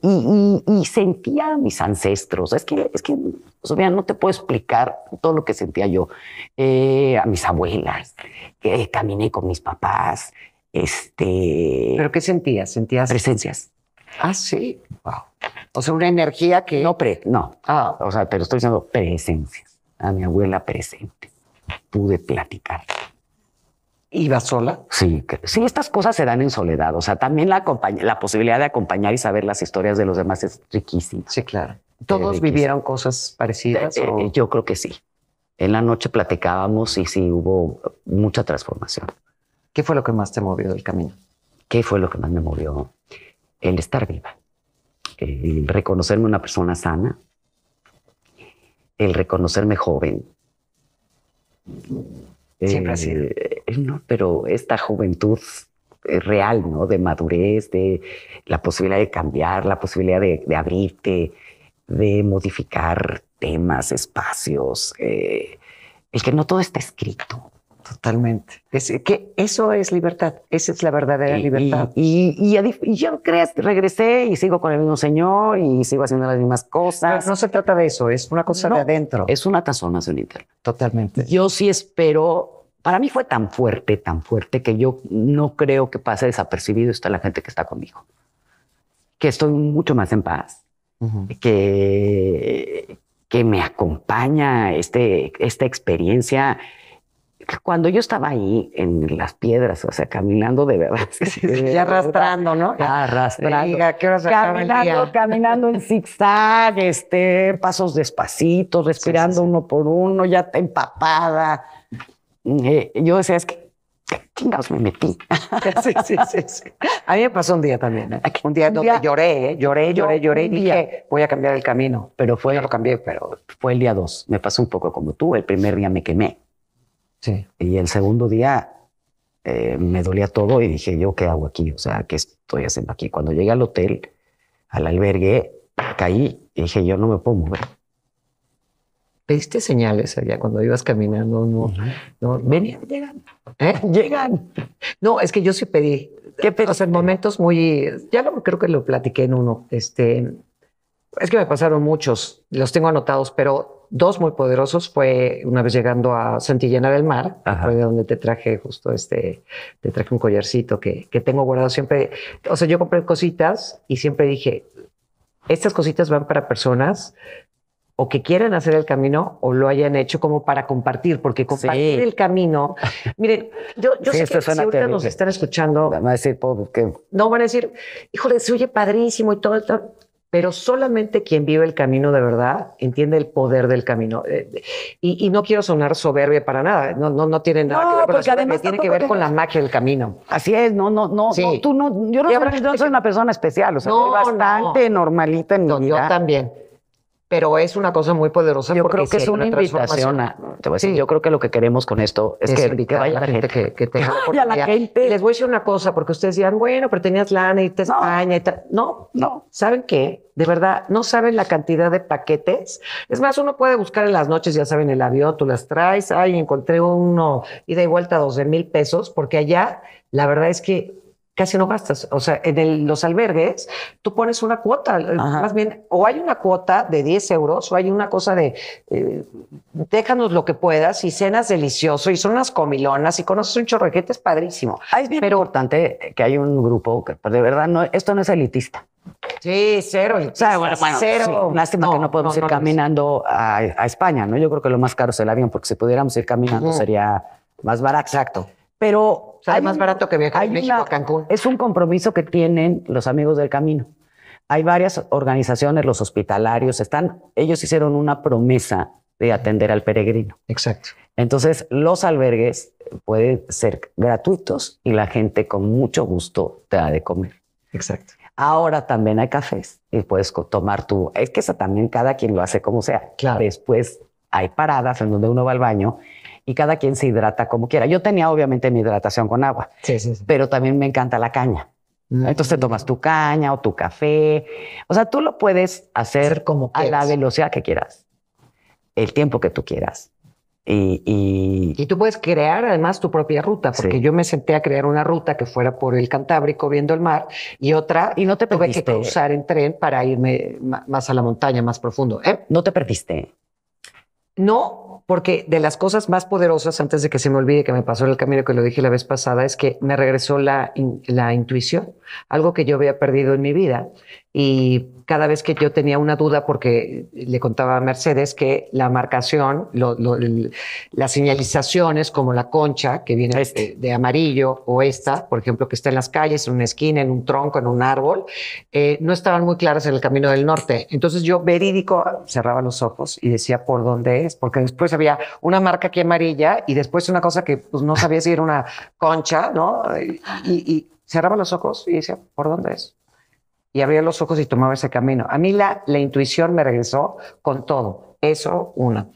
sentía a mis ancestros. Es que, es que, Sofía, no te puedo explicar todo lo que sentía yo. Eh, a mis abuelas, que caminé con mis papás, este, ¿Pero qué sentías? ¿Sentías? Presencias. Ah, sí. Wow. O sea, una energía que. No, pre, no. Ah. O sea, pero estoy diciendo presencias. A mi abuela presente. Pude platicar. ¿Iba sola? Sí, sí, estas cosas se dan en soledad. O sea, también la, posibilidad de acompañar y saber las historias de los demás es riquísima. Sí, claro. ¿Todos vivieron cosas parecidas? Eh, eh, yo creo que sí. En la noche platicábamos y sí hubo mucha transformación. ¿Qué fue lo que más te movió del camino? ¿Qué fue lo que más me movió? El estar viva, el reconocerme una persona sana, el reconocerme joven. Siempre así. Eh, no, pero esta juventud eh, real, ¿no? De madurez, de la posibilidad de cambiar, la posibilidad de, abrirte, de modificar temas, espacios, eh, el que no todo está escrito. Totalmente. que eso es libertad, esa es la verdadera libertad. Y, yo creas, regresé y sigo con el mismo señor y sigo haciendo las mismas cosas. No, se trata de eso, es una cosa de adentro. Es una transformación interna. Totalmente. Yo sí espero, para mí fue tan fuerte, tan fuerte, que yo no creo que pase desapercibido está la gente que está conmigo. Que estoy mucho más en paz, que, que me acompaña este, esta experiencia cuando yo estaba ahí en las piedras, o sea, caminando de verdad. y arrastrando, ¿no? Ah, arrastrando. ¿qué caminando, caminando en zigzag, este, pasos despacitos, respirando uno por uno, ya empapada. Eh, yo decía, es que chingados me metí. Sí, sí, sí, A mí me pasó un día también. ¿eh? Un día donde lloré, ¿eh? lloré, lloré, lloré, Y Dije, voy a cambiar el camino. Pero fue. lo cambié, pero. Fue el día dos. Me pasó un poco como tú. El primer día me quemé. Sí. Y el segundo día eh, me dolía todo y dije, ¿yo qué hago aquí? O sea, ¿qué estoy haciendo aquí? Cuando llegué al hotel, al albergue, caí y dije, yo no me puedo mover. Pediste señales allá cuando ibas caminando. No, no, venían, llegan. ¿Eh? Llegan. No, es que yo sí pedí. ¿Qué pedí? O sea, momentos muy. Ya lo, creo que lo platiqué en uno. Este, es que me pasaron muchos, los tengo anotados, pero dos muy poderosos fue una vez llegando a Santillana del Mar, fue de donde te traje justo este, te traje un collarcito que, que tengo guardado siempre. O sea, yo compré cositas y siempre dije, estas cositas van para personas o que quieran hacer el camino o lo hayan hecho como para compartir, porque compartir el camino. Miren, yo, yo sé que si ahorita nos están escuchando. Van a decir, qué? No, van a decir, híjole, se oye padrísimo y todo. todo pero solamente quien vive el camino de verdad entiende el poder del camino. Eh, y, no quiero sonar soberbia para nada, no, no, no tiene nada que ver con la tiene que ver con la magia del camino. Así es, no, no, no, tú no, yo no, soy, una persona especial, o sea, soy bastante normalita en mi vida. Yo también pero es una cosa muy poderosa. Yo creo que es una, invitación te voy a decir, yo creo que lo que queremos con esto es, que, vaya la gente que, les voy a decir una cosa, porque ustedes decían, bueno, pero tenías lana y te no. España y tal. No, no. ¿Saben qué? De verdad, no saben la cantidad de paquetes. Es más, uno puede buscar en las noches, ya saben, el avión, tú las traes. Ay, encontré uno, ida y vuelta, 12 mil pesos, porque allá la verdad es que casi no gastas. O sea, en los albergues tú pones una cuota, eh, más bien, o hay una cuota de 10 euros o hay una cosa de eh, déjanos lo que puedas y cenas delicioso y son unas comilonas y conoces un chorrequete, es padrísimo. Ah, es Pero, importante que hay un grupo que de verdad no, esto no es elitista. Sí, cero. O sea, cero. Lástima que no podemos ir caminando a, España, ¿no? Yo creo que lo más caro es el avión, porque si pudiéramos ir caminando sería más barato. Exacto. Pero. es más barato que viajar a México a Cancún. Es un compromiso que tienen los amigos del camino. Hay varias organizaciones, los hospitalarios, están, ellos hicieron una promesa de atender al peregrino. Exacto. Entonces, los albergues pueden ser gratuitos y la gente con mucho gusto te da de comer. Exacto. Ahora también hay cafés y puedes tomar tu... Es que eso también cada quien lo hace como sea. Claro. Después hay paradas en donde uno va al baño y cada quien se hidrata como quiera. Yo tenía obviamente mi hidratación con agua, sí, sí, sí. pero también me encanta la caña. Mm. Entonces tomas tu caña o tu café. O sea, tú lo puedes hacer como a la velocidad que quieras, el tiempo que tú quieras. Y, y, y, tú puedes crear además tu propia ruta, porque yo me senté a crear una ruta que fuera por el Cantábrico viendo el mar y otra y no te tuve que cruzar en tren para irme más a la montaña, más profundo. ¿eh? No te perdiste. No, porque de las cosas más poderosas, antes de que se me olvide que me pasó el camino que lo dije la vez pasada, es que me regresó la, la intuición, algo que yo había perdido en mi vida. Y cada vez que yo tenía una duda, porque le contaba a Mercedes que la marcación, las señalizaciones como la concha, que viene este. eh, de, amarillo, o esta, por ejemplo, que está en las calles, en una esquina, en un tronco, en un árbol, eh, no estaban muy claras en el camino del norte. Entonces yo verídico cerraba los ojos y decía por dónde es, porque después había una marca aquí amarilla y después una cosa que pues, no sabía si era una concha, ¿no? y cerraba los ojos y decía, ¿por dónde es? y abría los ojos y tomaba ese camino. A mí la, la intuición me regresó con todo. Eso, una.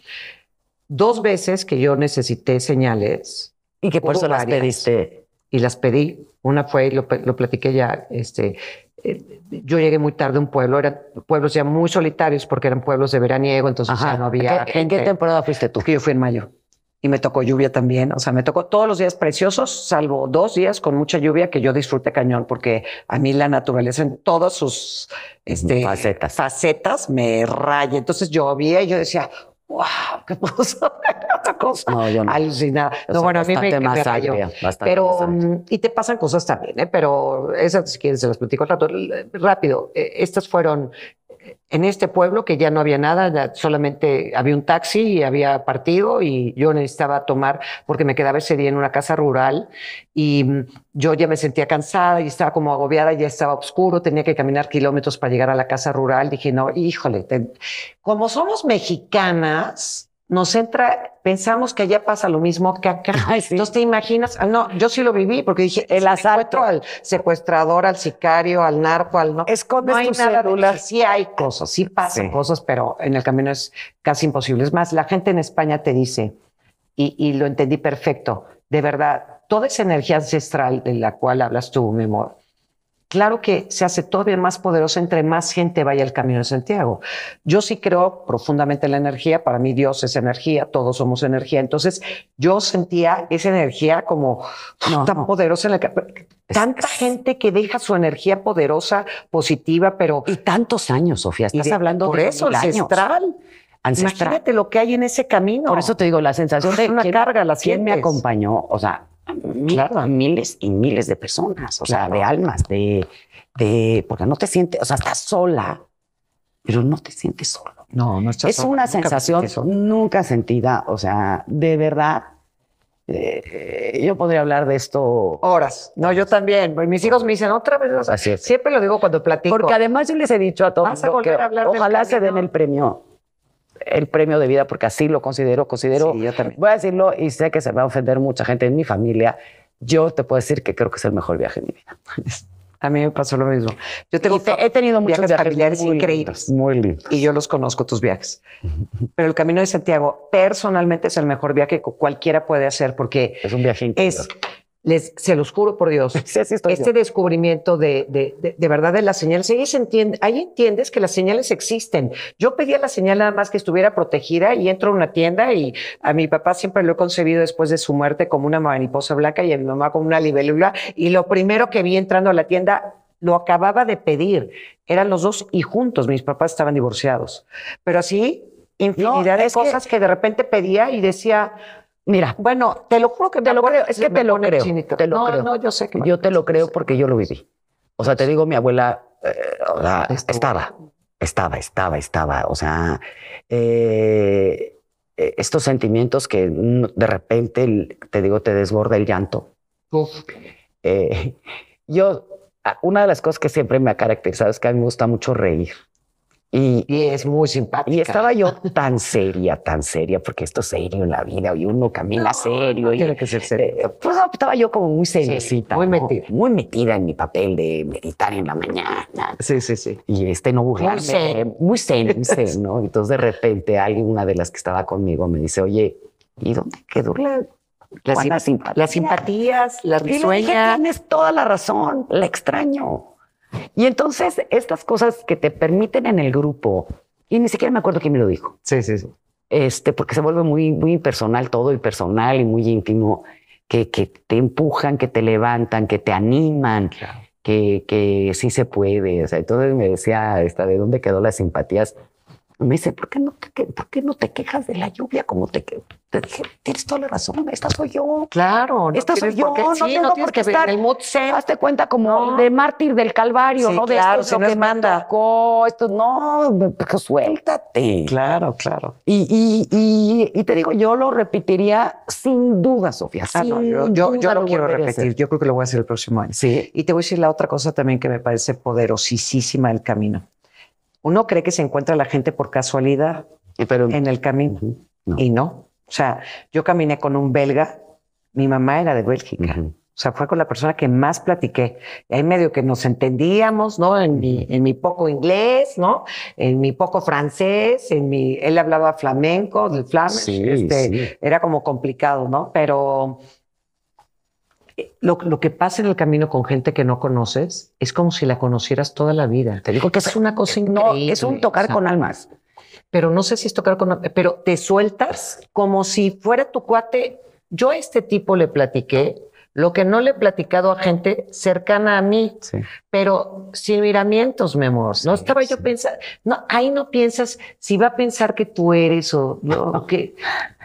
Dos veces que yo necesité señales. Y que por eso las pediste. Y las pedí. Una fue, lo, lo platiqué ya, este, eh, yo llegué muy tarde a un pueblo, eran pueblos ya muy solitarios porque eran pueblos de veraniego, entonces ya no había. ¿En qué temporada fuiste tú? Que yo fui en mayo me tocó lluvia también. O sea, me tocó todos los días preciosos, salvo dos días con mucha lluvia que yo disfruté cañón, porque a mí la naturaleza en todas sus este, facetas. facetas me raya. Entonces llovía y yo decía, wow, ¿qué puso? Otra cosa no, yo no. alucinada. No, bueno, a mí me, Pero, mm, y te pasan cosas también, ¿eh? pero esas, si quieres, se las platico rápido. Eh, estas fueron en este pueblo que ya no había nada, solamente había un taxi y había partido y yo necesitaba tomar porque me quedaba ese día en una casa rural y mm, yo ya me sentía cansada y estaba como agobiada, ya estaba oscuro, tenía que caminar kilómetros para llegar a la casa rural. Dije, no, híjole, como somos mexicanas, nos entra, pensamos que allá pasa lo mismo que acá. Entonces te imaginas, ah, no, yo sí lo viví porque dije, el asalto al secuestrador, al sicario, al narco, al no. hay Sí hay cosas, sí pasan cosas, pero en el camino es casi imposible. Es más, la gente en España te dice, y, y lo entendí perfecto, de verdad, toda esa energía ancestral de la cual hablas tú, mi amor, Claro que se hace todavía más poderosa entre más gente vaya al Camino de Santiago. Yo sí creo profundamente en la energía, para mí Dios es energía, todos somos energía, entonces yo sentía esa energía como tan poderosa en la Tanta gente que deja su energía poderosa, positiva, pero... Y tantos años, Sofía, estás hablando de... eso, ancestral. Ancestral. Imagínate lo que hay en ese camino. Por eso te digo, la sensación de... Una carga, la ¿Quién me acompañó? O sea, a miles y miles de personas, o sea, de almas, de, porque no te sientes, o sea, estás sola, pero no te sientes solo. No, no estás Es una sensación nunca sentida, o sea, de verdad. Eh, yo podría hablar de esto horas. No, yo también. Mis hijos me dicen otra vez. Siempre lo digo cuando platico. Porque además yo les he dicho a todos que ojalá se den el premio el premio de vida, porque así lo considero, considero, voy a decirlo y sé que se va a ofender mucha gente en mi familia, yo te puedo decir que creo que es el mejor viaje de mi vida. A mí me pasó lo mismo. Yo he tenido muchos viajes, increíbles. muy lindos. Y yo los conozco tus viajes. Pero el Camino de Santiago personalmente es el mejor viaje que cualquiera puede hacer porque es un viaje increíble. Es se los juro por Dios. este descubrimiento de, de, de, verdad de las señales, ahí, se entiende, ahí entiendes que las señales existen. Yo pedía la señal nada más que estuviera protegida y entro a una tienda y a mi papá siempre lo he concebido después de su muerte como una mariposa blanca y a mi mamá como una libélula. Y lo primero que vi entrando a la tienda lo acababa de pedir. Eran los dos y juntos, mis papás estaban divorciados. Pero así, infinidad de cosas que de repente pedía y decía Mira. Bueno, te lo juro que te lo creo. Es que te lo creo. Te lo creo. No, yo sé que Yo te lo creo porque yo lo viví. O sea, te digo, mi abuela eh, estaba, estaba, estaba, estaba. O sea, eh, eh, estos sentimientos que de repente, te digo, te desborda el llanto. yo, una de las cosas que siempre me ha caracterizado es que a mí me gusta mucho reír. Y, es muy simpática. Y estaba yo tan seria, tan seria, porque esto es serio en la vida hoy uno camina serio. y, tiene que ser serio. Eh, pues estaba yo como muy seriecita. muy metida. en mi papel de meditar en la mañana. Sí, sí, sí. Y este no burlarme. Eh, muy serio, Entonces de repente alguien, de las que estaba conmigo, me dice, oye, ¿y dónde quedó la las, simpatías, las, simpatías, las risueñas. Tienes toda la razón, la extraño. Y entonces, estas cosas que te permiten en el grupo, y ni siquiera me acuerdo quién me lo dijo. Sí, sí, sí. Este, porque se vuelve muy, muy personal todo, personal y muy íntimo, que, te empujan, que te levantan, que te animan, que, que sí se puede. entonces me decía, ¿de dónde quedó las simpatías? Me dice, ¿por qué no te, quejas de la lluvia como te, dije? Tienes toda la razón, esta soy yo. Claro, esta soy yo, no no por qué estar. hazte cuenta como de mártir del calvario, ¿no? De claro, esto es lo que manda. esto, no, pues, pues, suéltate. Claro, claro. Y, te digo, yo lo repetiría sin duda, Sofía. Ah, yo, yo, lo, quiero repetir, yo creo que lo voy a hacer el próximo año. Sí. Y te voy a decir la otra cosa también que me parece poderosísima el camino. Uno cree que se encuentra la gente por casualidad en el camino y no. O sea, yo caminé con un belga, mi mamá era de Bélgica. O sea, fue con la persona que más platiqué. hay medio que nos entendíamos, ¿no? En mi, poco inglés, ¿no? En mi poco francés, en mi... Él hablaba flamenco, del flamenco. Sí, este, Era como complicado, ¿no? Pero lo, que pasa en el camino con gente que no conoces es como si la conocieras toda la vida. Te digo que es una cosa increíble. No, es un tocar con almas. Pero no sé si es tocar con almas, pero te sueltas como si fuera tu cuate. Yo a este tipo le platiqué lo que no le he platicado a gente cercana a mí, pero sin miramientos, mi amor. no estaba yo pensando, no, ahí no piensas si va a pensar que tú eres o, no, que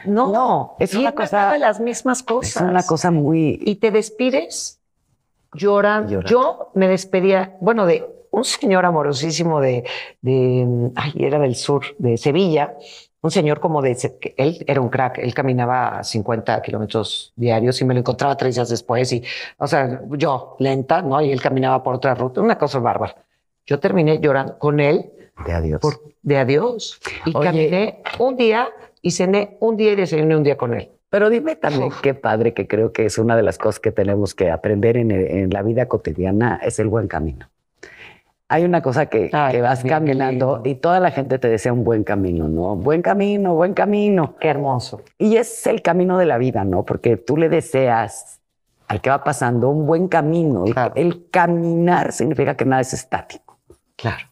no, no es una cosa las mismas cosas. Es una cosa muy y te despides llorando. Yo me despedía, bueno, de un señor amorosísimo de, de ay, era del sur, de Sevilla, un señor como de, él era un crack, él caminaba 50 kilómetros diarios y me lo encontraba tres días después y, o sea, yo lenta, ¿no? Y él caminaba por otra ruta, una cosa bárbara. Yo terminé llorando con él. De adiós. de adiós. Y caminé un día y cené un día y desayuné un día con él. Pero dime también qué padre, que creo que es una de las cosas que tenemos que aprender en la vida cotidiana, es el buen camino hay una cosa que, vas caminando y toda la gente te desea un buen camino, ¿no? Buen camino, buen camino. Qué hermoso. Y es el camino de la vida, ¿no? Porque tú le deseas al que va pasando un buen camino. el, caminar significa que nada es estático. Claro.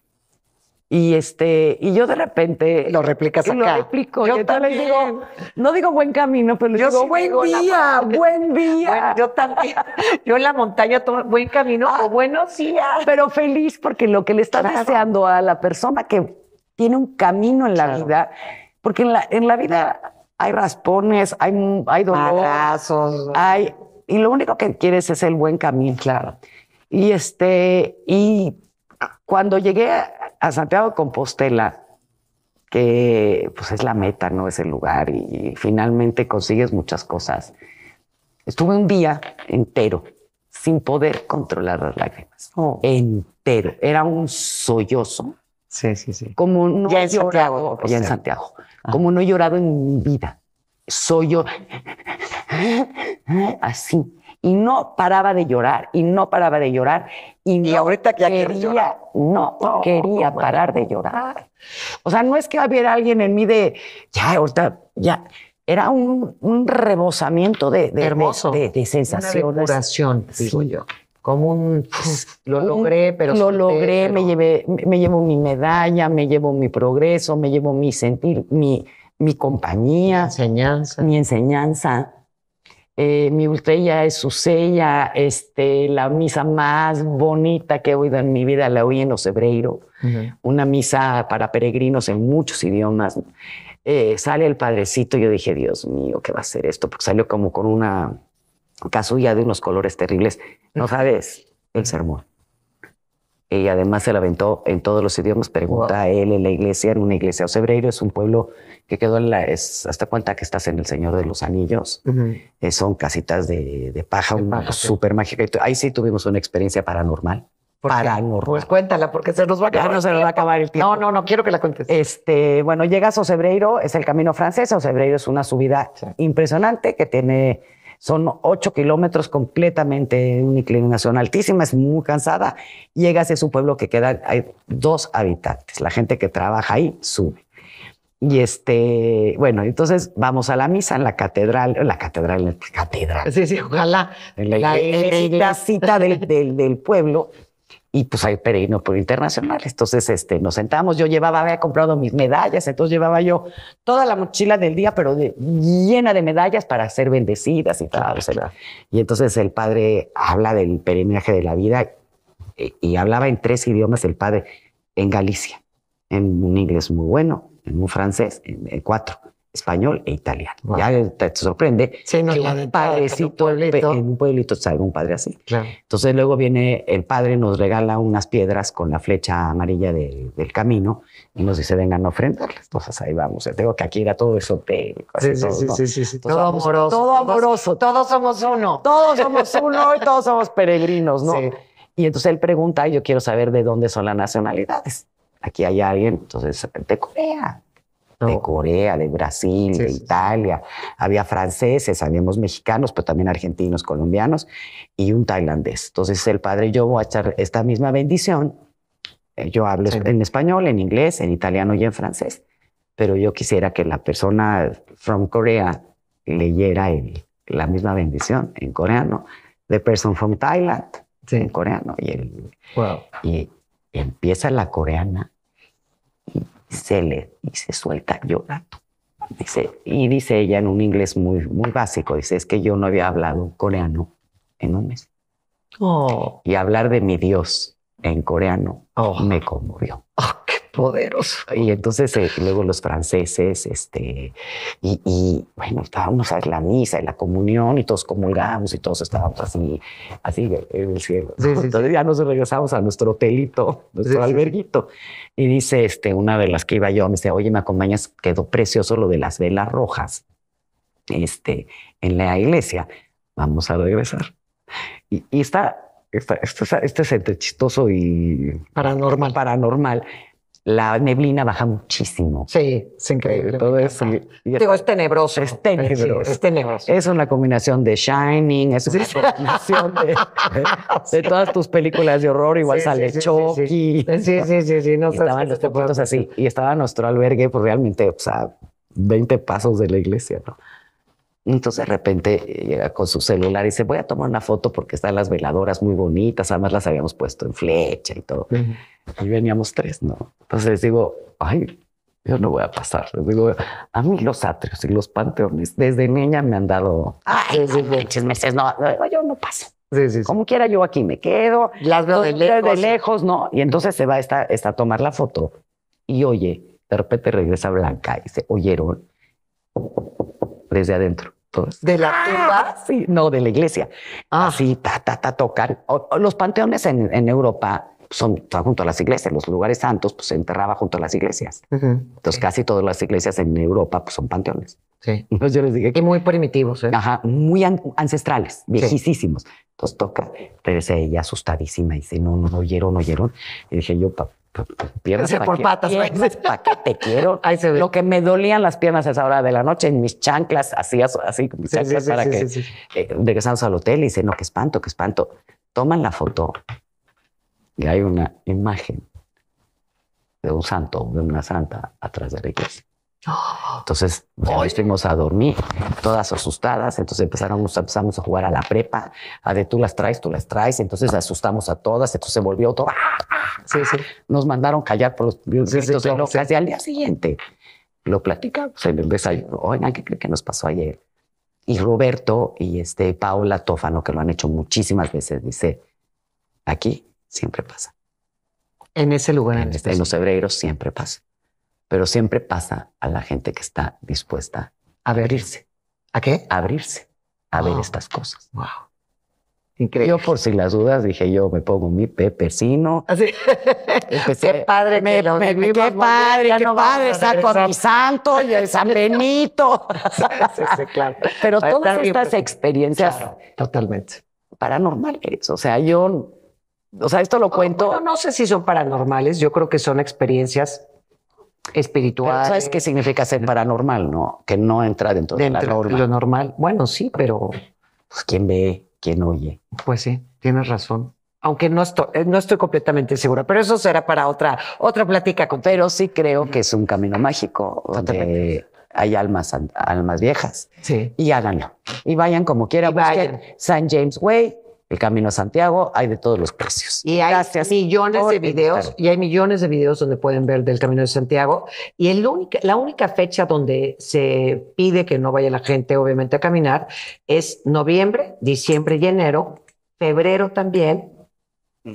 Y este, y yo de repente lo replicas acá. Yo también. digo, no digo buen camino, pero digo, buen, día, buen, día, Yo también. Yo en la montaña tomo buen camino o ah. buenos días. Pero feliz porque lo que le estás deseando a la persona que tiene un camino en la vida, porque en la, en la vida hay raspones, hay, hay dolor, hay y lo único que quieres es el buen camino. Claro. Y este y cuando llegué a Santiago Compostela, que pues es la meta, no es el lugar, y, finalmente consigues muchas cosas. Estuve un día entero sin poder controlar las lágrimas. Oh. Entero. Era un sollozo. Sí, sí, sí. Como no en Santiago, ah. Como no he llorado en mi vida. Soy yo. Así y no paraba de llorar y no paraba de llorar y, y ahorita que ya quería, no, no, quería parar de llorar. Ah. O sea, no es que hubiera alguien en mí de ya ahorita ya era un, rebosamiento de, de hermoso de, de, sensaciones, digo yo. Como un pues, lo logré, pero lo logré, me llevé me llevo mi medalla, me llevo mi progreso, me llevo mi sentir, mi mi compañía, enseñanza, mi enseñanza eh, mi ultrella es su este, la misa más bonita que he oído en mi vida la oí en los hebreiros, una misa para peregrinos en muchos idiomas. Eh, sale el padrecito, yo dije, Dios mío, ¿qué va a ser esto? Porque salió como con una casulla de unos colores terribles. No sabes el sermón y además se la aventó en todos los idiomas. Pregunta a él en la iglesia, en una iglesia Osebreiro, es un pueblo que quedó en la. hasta cuenta que estás en el Señor de los Anillos. Eh, son casitas de, de paja, súper mágica. Ahí sí tuvimos una experiencia paranormal. Paranormal. Pues cuéntala, porque se nos va a acabar. el tiempo. No, no, no quiero que la cuentes. Este, bueno, llegas a Osebreiro, es el camino francés. Osebreiro es una subida impresionante que tiene son ocho kilómetros completamente una inclinación altísima, es muy cansada. Llegas a su pueblo que queda, hay dos habitantes. La gente que trabaja ahí sube. Y este, bueno, entonces vamos a la misa en la catedral, en la catedral, en la catedral. Sí, sí, ojalá. En la, cita del, del pueblo y pues hay peregrinos por internacionales. Entonces este, nos sentamos, yo llevaba, había comprado mis medallas, entonces llevaba yo toda la mochila del día, pero llena de medallas para ser bendecidas y tal. y entonces el padre habla del peregrinaje de la vida eh, y, hablaba en tres idiomas el padre en Galicia, en un inglés muy bueno, en un francés, en cuatro español e italiano. Ya te, sorprende sí, no, que un en un pueblito salga un padre así. Claro. Entonces luego viene el padre, nos regala unas piedras con la flecha amarilla del camino y nos dice, vengan a ofrendarlas. Entonces ahí vamos, Yo tengo que aquí era todo esotérico. Sí, sí, sí, sí, sí, todo amoroso. Todo amoroso. Todos, somos uno. Todos somos uno y todos somos peregrinos, ¿no? Sí. Y entonces él pregunta, yo quiero saber de dónde son las nacionalidades. Aquí hay alguien, entonces, de Corea, de Corea, de Brasil, de Italia. Había franceses, habíamos mexicanos, pero también argentinos, colombianos y un tailandés. Entonces el padre yo voy a echar esta misma bendición. Eh, yo hablo en español, en inglés, en italiano y en francés, pero yo quisiera que la persona from Corea leyera la misma bendición en coreano. The person from Thailand en coreano y, el, y empieza la coreana se le y se suelta llorando. Dice, y dice ella en un inglés muy, muy básico, dice, es que yo no había hablado coreano en un mes. Oh. Y hablar de mi Dios en coreano oh. me conmovió. Oh, ¡Qué poderoso! Y entonces eh, luego los franceses, este, y, bueno, estábamos a la misa y la comunión y todos comulgamos y todos estábamos así, así en el cielo. entonces ya nos regresamos a nuestro hotelito, nuestro alberguito. Y dice este, una de las que iba yo, me dice, oye, me acompañas, quedó precioso lo de las velas rojas este, en la iglesia. Vamos a regresar. y está este es entre chistoso y paranormal. paranormal. La neblina baja muchísimo. Sí, es increíble. Todo eso. Digo, es tenebroso. Es tenebroso. es tenebroso. Es una combinación de Shining, es una combinación de, de, todas tus películas de horror. Igual sale Chucky. Sí, sí, sí, sí. estaban los así. Y estaba nuestro albergue, pues realmente, o sea, 20 pasos de la iglesia, ¿no? Entonces de repente eh, llega con su celular y dice, voy a tomar una foto porque están las veladoras muy bonitas, además las habíamos puesto en flecha y todo. Y veníamos tres, ¿no? Entonces digo, ay, yo no voy a pasar. Les digo, a mí los atrios y los panteones desde niña me han dado, ay, meses, no, yo no paso. Sí, sí, Como quiera, yo aquí me quedo. Las veo de lejos. no. Y entonces se va a tomar la foto y oye, de repente regresa Blanca y se oyeron desde adentro. ¿De la ¡Ah! tumba? sí, no, de la iglesia. Ah. Así, ta, ta, ta, tocan. los panteones en, Europa son, junto a las iglesias, los lugares santos pues, se enterraba junto a las iglesias. Entonces casi todas las iglesias en Europa pues, son panteones. Sí. Entonces yo les dije... Que, muy primitivos. ¿eh? Ajá, muy ancestrales, viejísimos. Entonces toca. entonces ella asustadísima y dice, no, no, no oyeron, oyeron. Y dije yo, papá, Piernas por patas. para qué te quiero. Lo que me dolían las piernas a esa hora de la noche, en mis chanclas, así, así, mis chanclas para que eh, regresamos al hotel y dice, no, qué espanto, qué espanto. Toman la foto y hay una imagen de un santo, de una santa atrás de la Entonces hoy fuimos a dormir, todas asustadas. Entonces empezamos, a jugar a la prepa, a de tú las traes, tú las traes. Entonces asustamos a todas. Entonces se volvió todo. ¡ah! Sí, sí. Nos mandaron callar por los al día siguiente lo platicamos en ¿qué que nos pasó ayer? Y Roberto y este Paola Tófano, que lo han hecho muchísimas veces, dice: aquí siempre pasa. En ese lugar. En, este, los hebreros siempre pasa pero siempre pasa a la gente que está dispuesta a abrirse. ¿A qué? A abrirse, a ver estas cosas. Wow. Increíble. Yo por si las dudas dije yo me pongo mi pepecino. Así. Empecé, qué padre me, lo qué padre, qué va padre, saco con mi santo y el San Benito. Pero todas estas experiencias totalmente paranormales, o sea, yo o sea, esto lo cuento. no sé si son paranormales, yo creo que son experiencias espiritual. ¿Sabes qué significa ser paranormal? No, que no entra dentro, de la norma. lo normal. Bueno, sí, pero pues quién ve, quién oye. Pues sí, tienes razón. Aunque no estoy, eh, no estoy completamente segura, pero eso será para otra, otra plática Pero sí creo que es un camino mágico donde hay almas, almas viejas. Sí. Y háganlo. Y vayan como quieran. vayan San James Way el Camino a Santiago, hay de todos los precios. Y hay millones de videos, y hay millones de videos donde pueden ver del Camino de Santiago. Y el única, la única fecha donde se pide que no vaya la gente, obviamente, a caminar es noviembre, diciembre y enero, febrero también,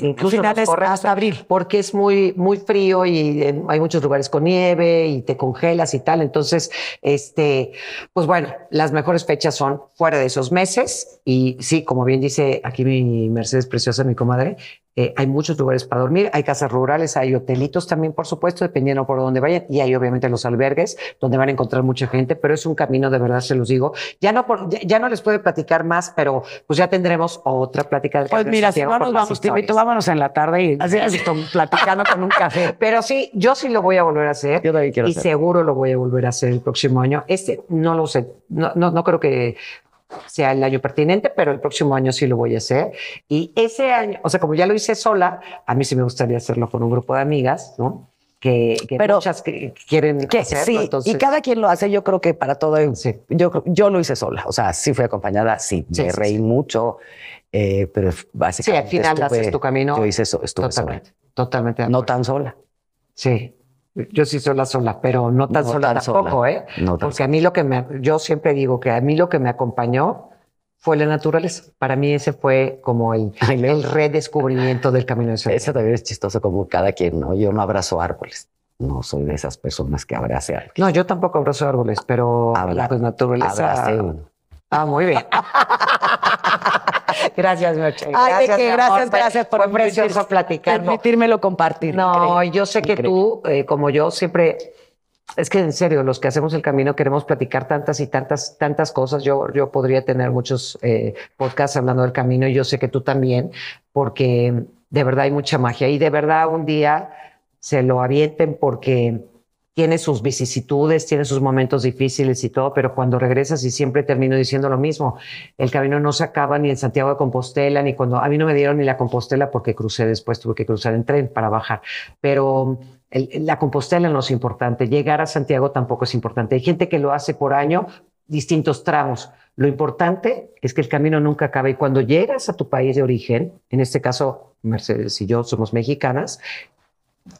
Incluso hasta abril, porque es muy, muy frío y eh, hay muchos lugares con nieve y te congelas y tal. Entonces, este, pues bueno, las mejores fechas son fuera de esos meses. Y sí, como bien dice aquí mi Mercedes Preciosa, mi comadre, eh, hay muchos lugares para dormir, hay casas rurales, hay hotelitos también, por supuesto, dependiendo por dónde vayan, y hay obviamente los albergues donde van a encontrar mucha gente, pero es un camino de verdad, se los digo. Ya no, por, ya, no les puedo platicar más, pero pues ya tendremos otra plática del Pues mira, si vamos, vamos, vámonos en la tarde y así, platicando con un café. Pero sí, yo sí lo voy a volver a hacer. Yo también quiero Y seguro lo voy a volver a hacer el próximo año. Este no lo sé, no, no creo que sea el año pertinente, pero el próximo año sí lo voy a hacer. Y ese año, o sea, como ya lo hice sola, a mí sí me gustaría hacerlo con un grupo de amigas, ¿no? Que, muchas que quieren que, hacerlo, sí, y cada quien lo hace, yo creo que para todo, sí. yo, yo lo hice sola, o sea, sí fui acompañada, sí, me reí mucho, eh, pero básicamente Sí, al final haces tu camino. Yo hice eso, estuve totalmente, Totalmente. No tan sola. Sí yo sí sola sola, pero no tan sola tampoco, ¿eh? No Porque a mí lo que me, yo siempre digo que a mí lo que me acompañó fue la naturaleza. Para mí ese fue como el, el redescubrimiento del camino de Santiago. Eso también es chistoso como cada quien, ¿no? Yo no abrazo árboles. No soy de esas personas que abrace árboles. No, yo tampoco abrazo árboles, pero Habla, pues, naturaleza. Ah, muy bien. gracias, noche. Ay, gracias, de qué, gracias, gracias por Fue precioso platicar. Permitírmelo compartir. No, yo sé que tú, eh, como yo, siempre es que en serio, los que hacemos el camino queremos platicar tantas y tantas, tantas cosas. Yo, yo podría tener muchos eh, podcasts hablando del camino y yo sé que tú también, porque de verdad hay mucha magia y de verdad un día se lo avienten porque tiene sus vicisitudes, tiene sus momentos difíciles y todo, pero cuando regresas y siempre termino diciendo lo mismo, el camino no se acaba ni en Santiago de Compostela, ni cuando a mí no me dieron ni la Compostela porque crucé después, tuve que cruzar en tren para bajar, pero la Compostela no es importante, llegar a Santiago tampoco es importante, hay gente que lo hace por año, distintos tramos. Lo importante es que el camino nunca acabe y cuando llegas a tu país de origen, en este caso Mercedes y yo somos mexicanas,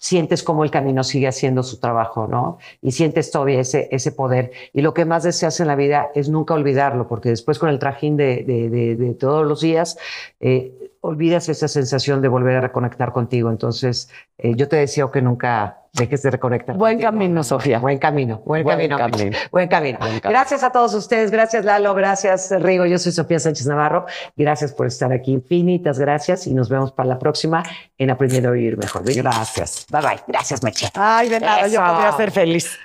sientes cómo el camino sigue haciendo su trabajo, ¿no? Y sientes todavía ese, ese poder. Y lo que más deseas en la vida es nunca olvidarlo, porque después con el trajín de, todos los días, eh, olvidas esa sensación de volver a reconectar contigo. Entonces, eh, yo te deseo que nunca Déjese reconectar. Buen camino, Sofía. Buen camino, buen, camino. Buen camino. Buen camino. Gracias a todos ustedes. Gracias, Lalo. Gracias, Rigo. Yo soy Sofía Sánchez Navarro. Gracias por estar aquí. Infinitas gracias. Y nos vemos para la próxima en Aprendiendo a Vivir Mejor. Gracias. Bye bye. Gracias, Meche. Ay, de nada. Yo podría ser feliz.